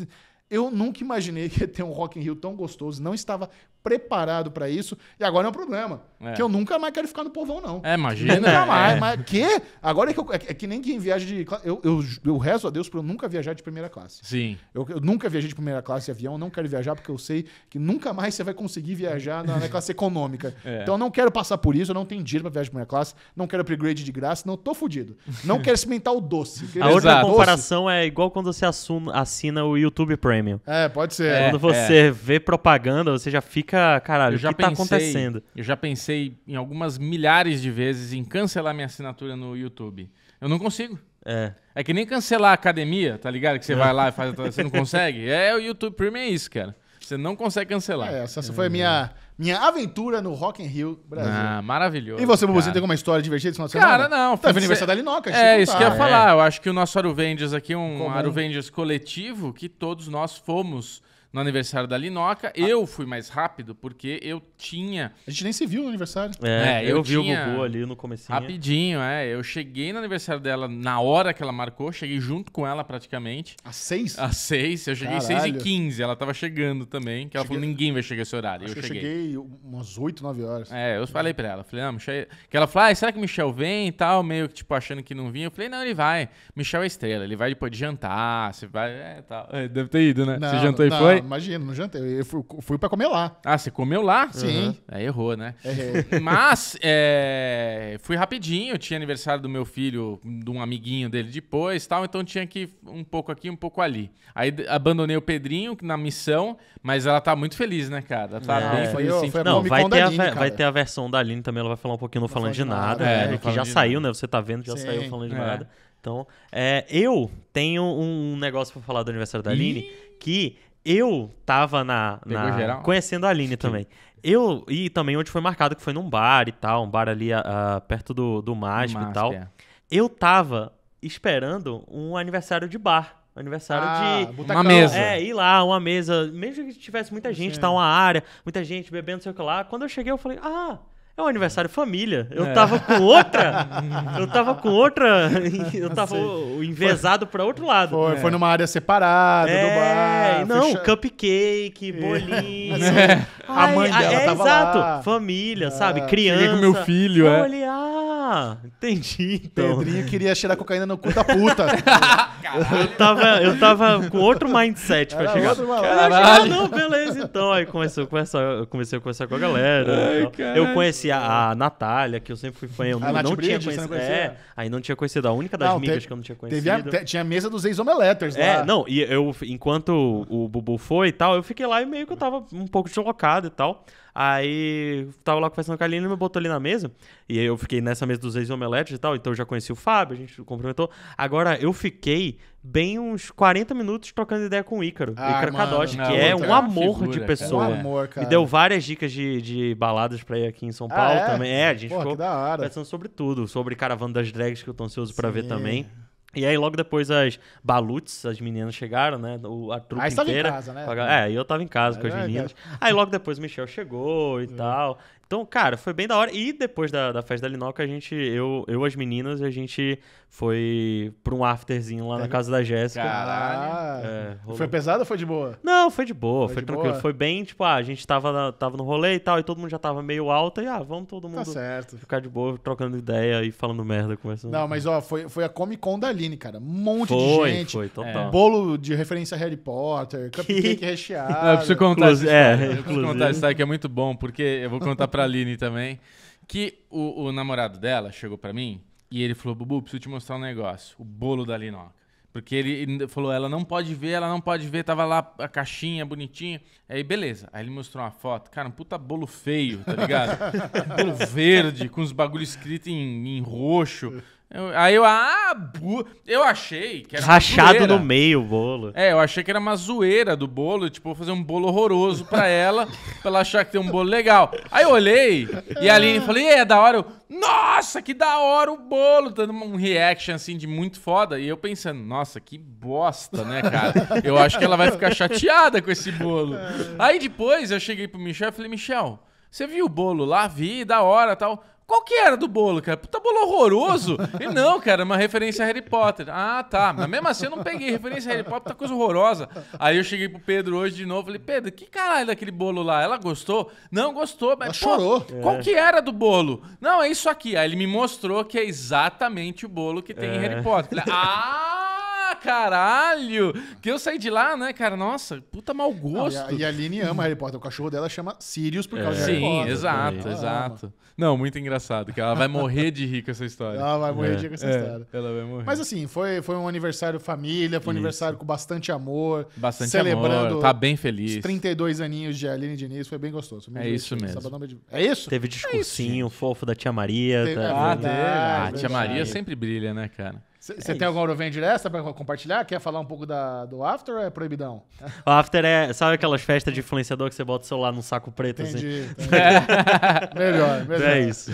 eu nunca imaginei que ia ter um Rock in Rio tão gostoso. Não estava preparado para isso. E agora é um problema. É. Que eu nunca mais quero ficar no povão, não. É, imagina. Nunca é. mais. Mas que? Agora é que, eu, é, que é nem quem viaja de. Eu, eu, eu rezo a Deus pra eu nunca viajar de primeira classe. Sim. Eu, eu, nunca viajei de primeira classe em avião, não quero viajar porque eu sei que nunca mais você vai conseguir viajar na, na classe econômica. É. Então eu não quero passar por isso, eu não tenho dinheiro para viajar de primeira classe, não quero upgrade de graça, não tô fudido. Não quero cimentar o doce. A outra comparação é igual quando você assuna, assina o YouTube Premium. É, pode ser. quando você vê propaganda, você já fica fica, caralho, o que tá pensei, tá acontecendo? Eu já pensei em algumas milhares de vezes em cancelar minha assinatura no YouTube. Eu não consigo. É. É que nem cancelar a academia, tá ligado? Que você é. vai lá e faz, você não consegue. É o YouTube Premium é isso, cara. Você não consegue cancelar. É, essa foi a minha, minha aventura no Rock in Rio Brasil. Ah, maravilhoso. E você, você tem alguma história divertida esse semana? Cara, não. Teve tá, é ser... da Linoca. É, isso que eu ia tá. falar. É. Eu acho que o nosso Aruvendias aqui é um Comum. Aruvendias coletivo que todos nós fomos no aniversário da Linoca. Ah. Eu fui mais rápido porque eu tinha. A gente nem se viu no aniversário. É, é eu, eu vi o Gugu ali no começo. Rapidinho, é. Eu cheguei no aniversário dela na hora que ela marcou, cheguei junto com ela praticamente. Às seis? Às seis. Eu cheguei às seis e quinze. Ela tava chegando também, que ela cheguei... falou: ninguém vai chegar esse horário. Acho eu cheguei. Eu cheguei umas oito, nove horas. É, eu falei pra ela, falei, não, ah, Michel. Que ela falou, ah, será que Michel vem e tal? Meio que tipo achando que não vinha. Eu falei, não, ele vai. Michel é estrela, ele vai depois de jantar, você vai. É, tal. É, deve ter ido, né? Não, você jantou não, e foi? imagina, não jantei. Eu fui, fui pra comer lá. Ah, você comeu lá? Sim. Uhum. Aí errou, né? Errei. Mas, é, fui rapidinho. Tinha aniversário do meu filho, de um amiguinho dele depois tal. Então tinha que ir um pouco aqui, um pouco ali. Aí abandonei o Pedrinho na missão, mas ela tá muito feliz, né, cara? Ela tá é, bem feliz. Assim. Não, não vai ter, a, vai ter a versão da Aline também. Ela vai falar um pouquinho não, não falando de nada. É, né? que já saiu, né? Você tá vendo, já Sim. saiu falando de é. nada. Então, é, eu tenho um negócio para falar do aniversário da Aline, Ih. que eu tava na. na conhecendo a Aline também. Eu. E também onde foi marcado, que foi num bar e tal, um bar ali uh, perto do, do MASP, e tal. É. Eu tava esperando um aniversário de bar. Aniversário ah, de. Butacão. Uma mesa. É, ir lá, uma mesa. Mesmo que tivesse muita gente, Sim. tá uma área, muita gente bebendo, sei o que lá. Quando eu cheguei, eu falei, ah. É um aniversário família. Eu é. tava com outra. eu tava com outra. Eu tava envezado para outro lado. Foi, é. foi numa área separada é, do bar. Não, fecha... cupcake, é. bolinho. É. a mãe dela é, tava exato. Família, sabe? Criança. É. Cheguei com meu filho, Olha, é. Ah, ah, entendi. Então. Pedrinho queria cheirar cocaína no cu da puta. eu, tava, eu tava com outro mindset pra Era chegar. Outro, ah, Caralho. Não, beleza, então. Aí comecei a conversar, eu comecei a conversar com a galera. Né, Ai, eu conheci a, a, Natália, que eu sempre fui fã. Eu não, não Bridge, tinha conhecido. Não é, aí não tinha conhecido. A única das não, teve, que eu não tinha conhecido. Teve a, tinha a mesa dos ex-omeleters é, lá. É, não. E eu, enquanto o, o Bubu foi e tal, eu fiquei lá e meio que eu tava um pouco deslocado e tal. Aí tava lá conversando com a Aline e me botou ali na mesa. E eu fiquei nessa mesa dos ex-omeletes e tal. Então eu já conheci o Fábio, a gente cumprimentou. Agora eu fiquei bem uns 40 minutos trocando ideia com o Ícaro. Ah, Ícaro Kadoshi, que é um amor figura, de pessoa. Cara. Um amor, cara. Me deu várias dicas de, de baladas pra ir aqui em São ah, Paulo ah, é? também. É, a gente Porra, ficou conversando sobre tudo. Sobre Caravana das Drags, que eu tô ansioso pra Sim. ver também. E aí logo depois as balutes, as meninas chegaram, né? O, a trupe aí inteira. em casa, né? É, eu tava em casa com as é, é, meninas. Aí logo depois o Michel chegou e uhum. tal. Então, cara, foi bem da hora. E depois da, da festa da Linoca, a gente, eu, eu as meninas, a gente foi pra um afterzinho lá é. na casa da Jéssica. Caralho. É, foi pesado ou foi de boa? Não, foi de boa, foi, foi de tranquilo. Boa? Foi bem, tipo, ah, a gente tava, na, tava no rolê e tal, e todo mundo já tava meio alto, e ah, vamos todo tá mundo tá certo. ficar de boa, trocando ideia e falando merda, conversando. Não, mas ó, foi, foi a Comic Con da Aline, cara. Um monte foi, de gente. Foi, total. É. Bolo de referência a Harry Potter, cupcake que... recheado. eu preciso contar. isso? é, eu preciso contar isso aí que é muito bom, porque eu vou contar pra Aline também. Que o, o namorado dela chegou pra mim e ele falou, Bubu, preciso te mostrar um negócio. O bolo da Linoca. Porque ele falou, ela não pode ver, ela não pode ver, tava lá a caixinha bonitinha. Aí, beleza. Aí ele mostrou uma foto. Cara, um puta bolo feio, tá ligado? bolo verde, com os bagulhos escritos em, em roxo. Eu, aí eu, ah, bu... eu achei que era Rachado no meio o bolo. É, eu achei que era uma zoeira do bolo, tipo, vou fazer um bolo horroroso pra ela, pra ela achar que tem um bolo legal. Aí eu olhei e ali eu falei, é da hora. Eu, nossa, que da hora o bolo, dando um reaction assim de muito foda. E eu pensando, nossa, que bosta, né, cara? Eu acho que ela vai ficar chateada com esse bolo. Aí depois eu cheguei pro Michel e falei, Michel, você viu o bolo lá? Vi, da hora tal. Qual que era do bolo, cara? Puta bolo horroroso. E não, cara, é uma referência a Harry Potter. Ah, tá. Mas mesmo assim eu não peguei referência a Harry Potter, tá coisa horrorosa. Aí eu cheguei pro Pedro hoje de novo, falei, Pedro, que caralho é daquele bolo lá? Ela gostou? Não, gostou, mas. Ela chorou. Qual é. que era do bolo? Não, é isso aqui. Aí ele me mostrou que é exatamente o bolo que tem é. em Harry Potter. Falei, ah! caralho! Que eu saí de lá, né, cara? Nossa, puta mau gosto. Não, e, a, e a Aline ama Harry Potter. O cachorro dela chama Sirius por causa é. de Harry Sim, Potter. Sim, exato, exato. Não, muito engraçado, que ela vai morrer de rir com essa história. Ela vai morrer é. de rir com essa é. história. Ela vai morrer. Mas assim, foi, foi um aniversário família, foi um Isso. aniversário com bastante amor. Bastante celebrando amor, tá bem feliz. Os 32 aninhos de Aline Diniz, foi bem gostoso. Foi bem é isso mesmo. De... É isso? Teve discursinho é isso. fofo da tia Maria. Teve... Tá... Ah, ah, ah, a tia Maria sempre brilha, né, cara? Você é tem alguma Eurovend dessa pra compartilhar? Quer falar um pouco da, do After ou é proibidão? O After é, sabe aquelas festas de influenciador que você bota o celular num saco preto assim? entendi, assim? Entendi. É. melhor, é melhor. É isso.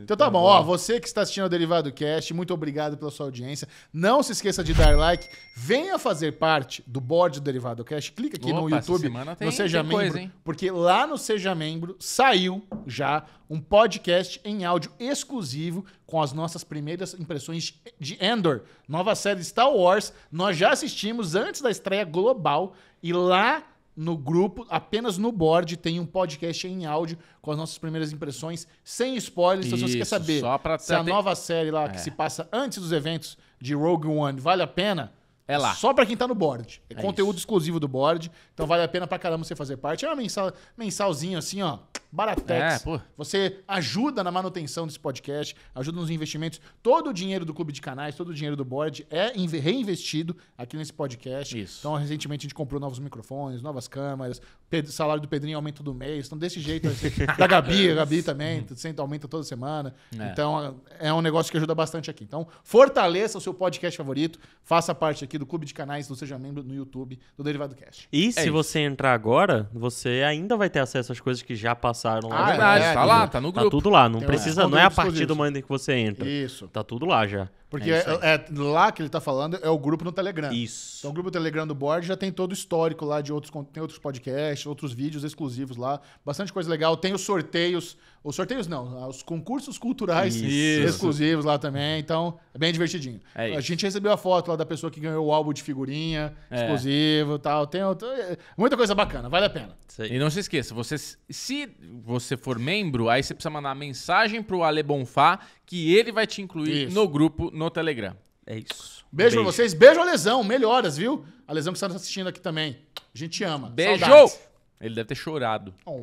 Então tá, tá bom. bom. Ó, você que está assistindo o Derivado Cast, muito obrigado pela sua audiência. Não se esqueça de dar like. Venha fazer parte do board do Derivado Cast. Clica aqui Opa, no YouTube tem, no Seja Membro. Coisa, porque lá no Seja Membro saiu já um podcast em áudio exclusivo com as nossas primeiras impressões de Endor, nova série Star Wars. Nós já assistimos antes da estreia global e lá no grupo, apenas no board, tem um podcast em áudio com as nossas primeiras impressões, sem spoilers. Isso, então se você quer saber se a nova série lá é. que se passa antes dos eventos de Rogue One vale a pena, é lá. Só para quem tá no board. É, é conteúdo isso. exclusivo do board, então vale a pena pra caramba você fazer parte. É uma mensal, mensalzinho assim, ó Baratex. É, pô. Você ajuda na manutenção desse podcast, ajuda nos investimentos. Todo o dinheiro do clube de canais, todo o dinheiro do board é reinvestido aqui nesse podcast. Isso. Então, recentemente a gente comprou novos microfones, novas câmeras, salário do Pedrinho aumenta do mês. Então, desse jeito, assim, da Gabi, a Gabi também, sempre aumenta toda semana. É. Então, é, é um negócio que ajuda bastante aqui. Então, fortaleça o seu podcast favorito, faça parte aqui do clube de canais, ou seja membro no YouTube do Derivado Cast. E é se isso. você entrar agora, você ainda vai ter acesso às coisas que já passaram lá. Ah, é tá lá, tá no grupo. Tá tudo lá, tá tá não precisa, lá. não é a partir do momento em que você entra. Isso. Tá tudo lá já. Porque é, é, é, é, lá que ele tá falando é o grupo no Telegram. Isso. Então o grupo do Telegram do board já tem todo o histórico lá de outros tem outros podcasts, outros vídeos exclusivos lá, bastante coisa legal. Tem os sorteios, os sorteios não, os concursos culturais isso. exclusivos lá também. Então é bem divertidinho. É a gente recebeu a foto lá da pessoa que ganhou o álbum de figurinha é. exclusivo, tal. Tem outro, é, muita coisa bacana, vale a pena. E não se esqueça, você se você for membro, aí você precisa mandar mensagem pro Ale Bonfá que ele vai te incluir isso. no grupo no Telegram. É isso. Beijo, beijo. pra vocês. Beijo a lesão. Melhoras, viu? A lesão que está nos assistindo aqui também. A gente ama. Beijo! Saudades. Ele deve ter chorado. Oh.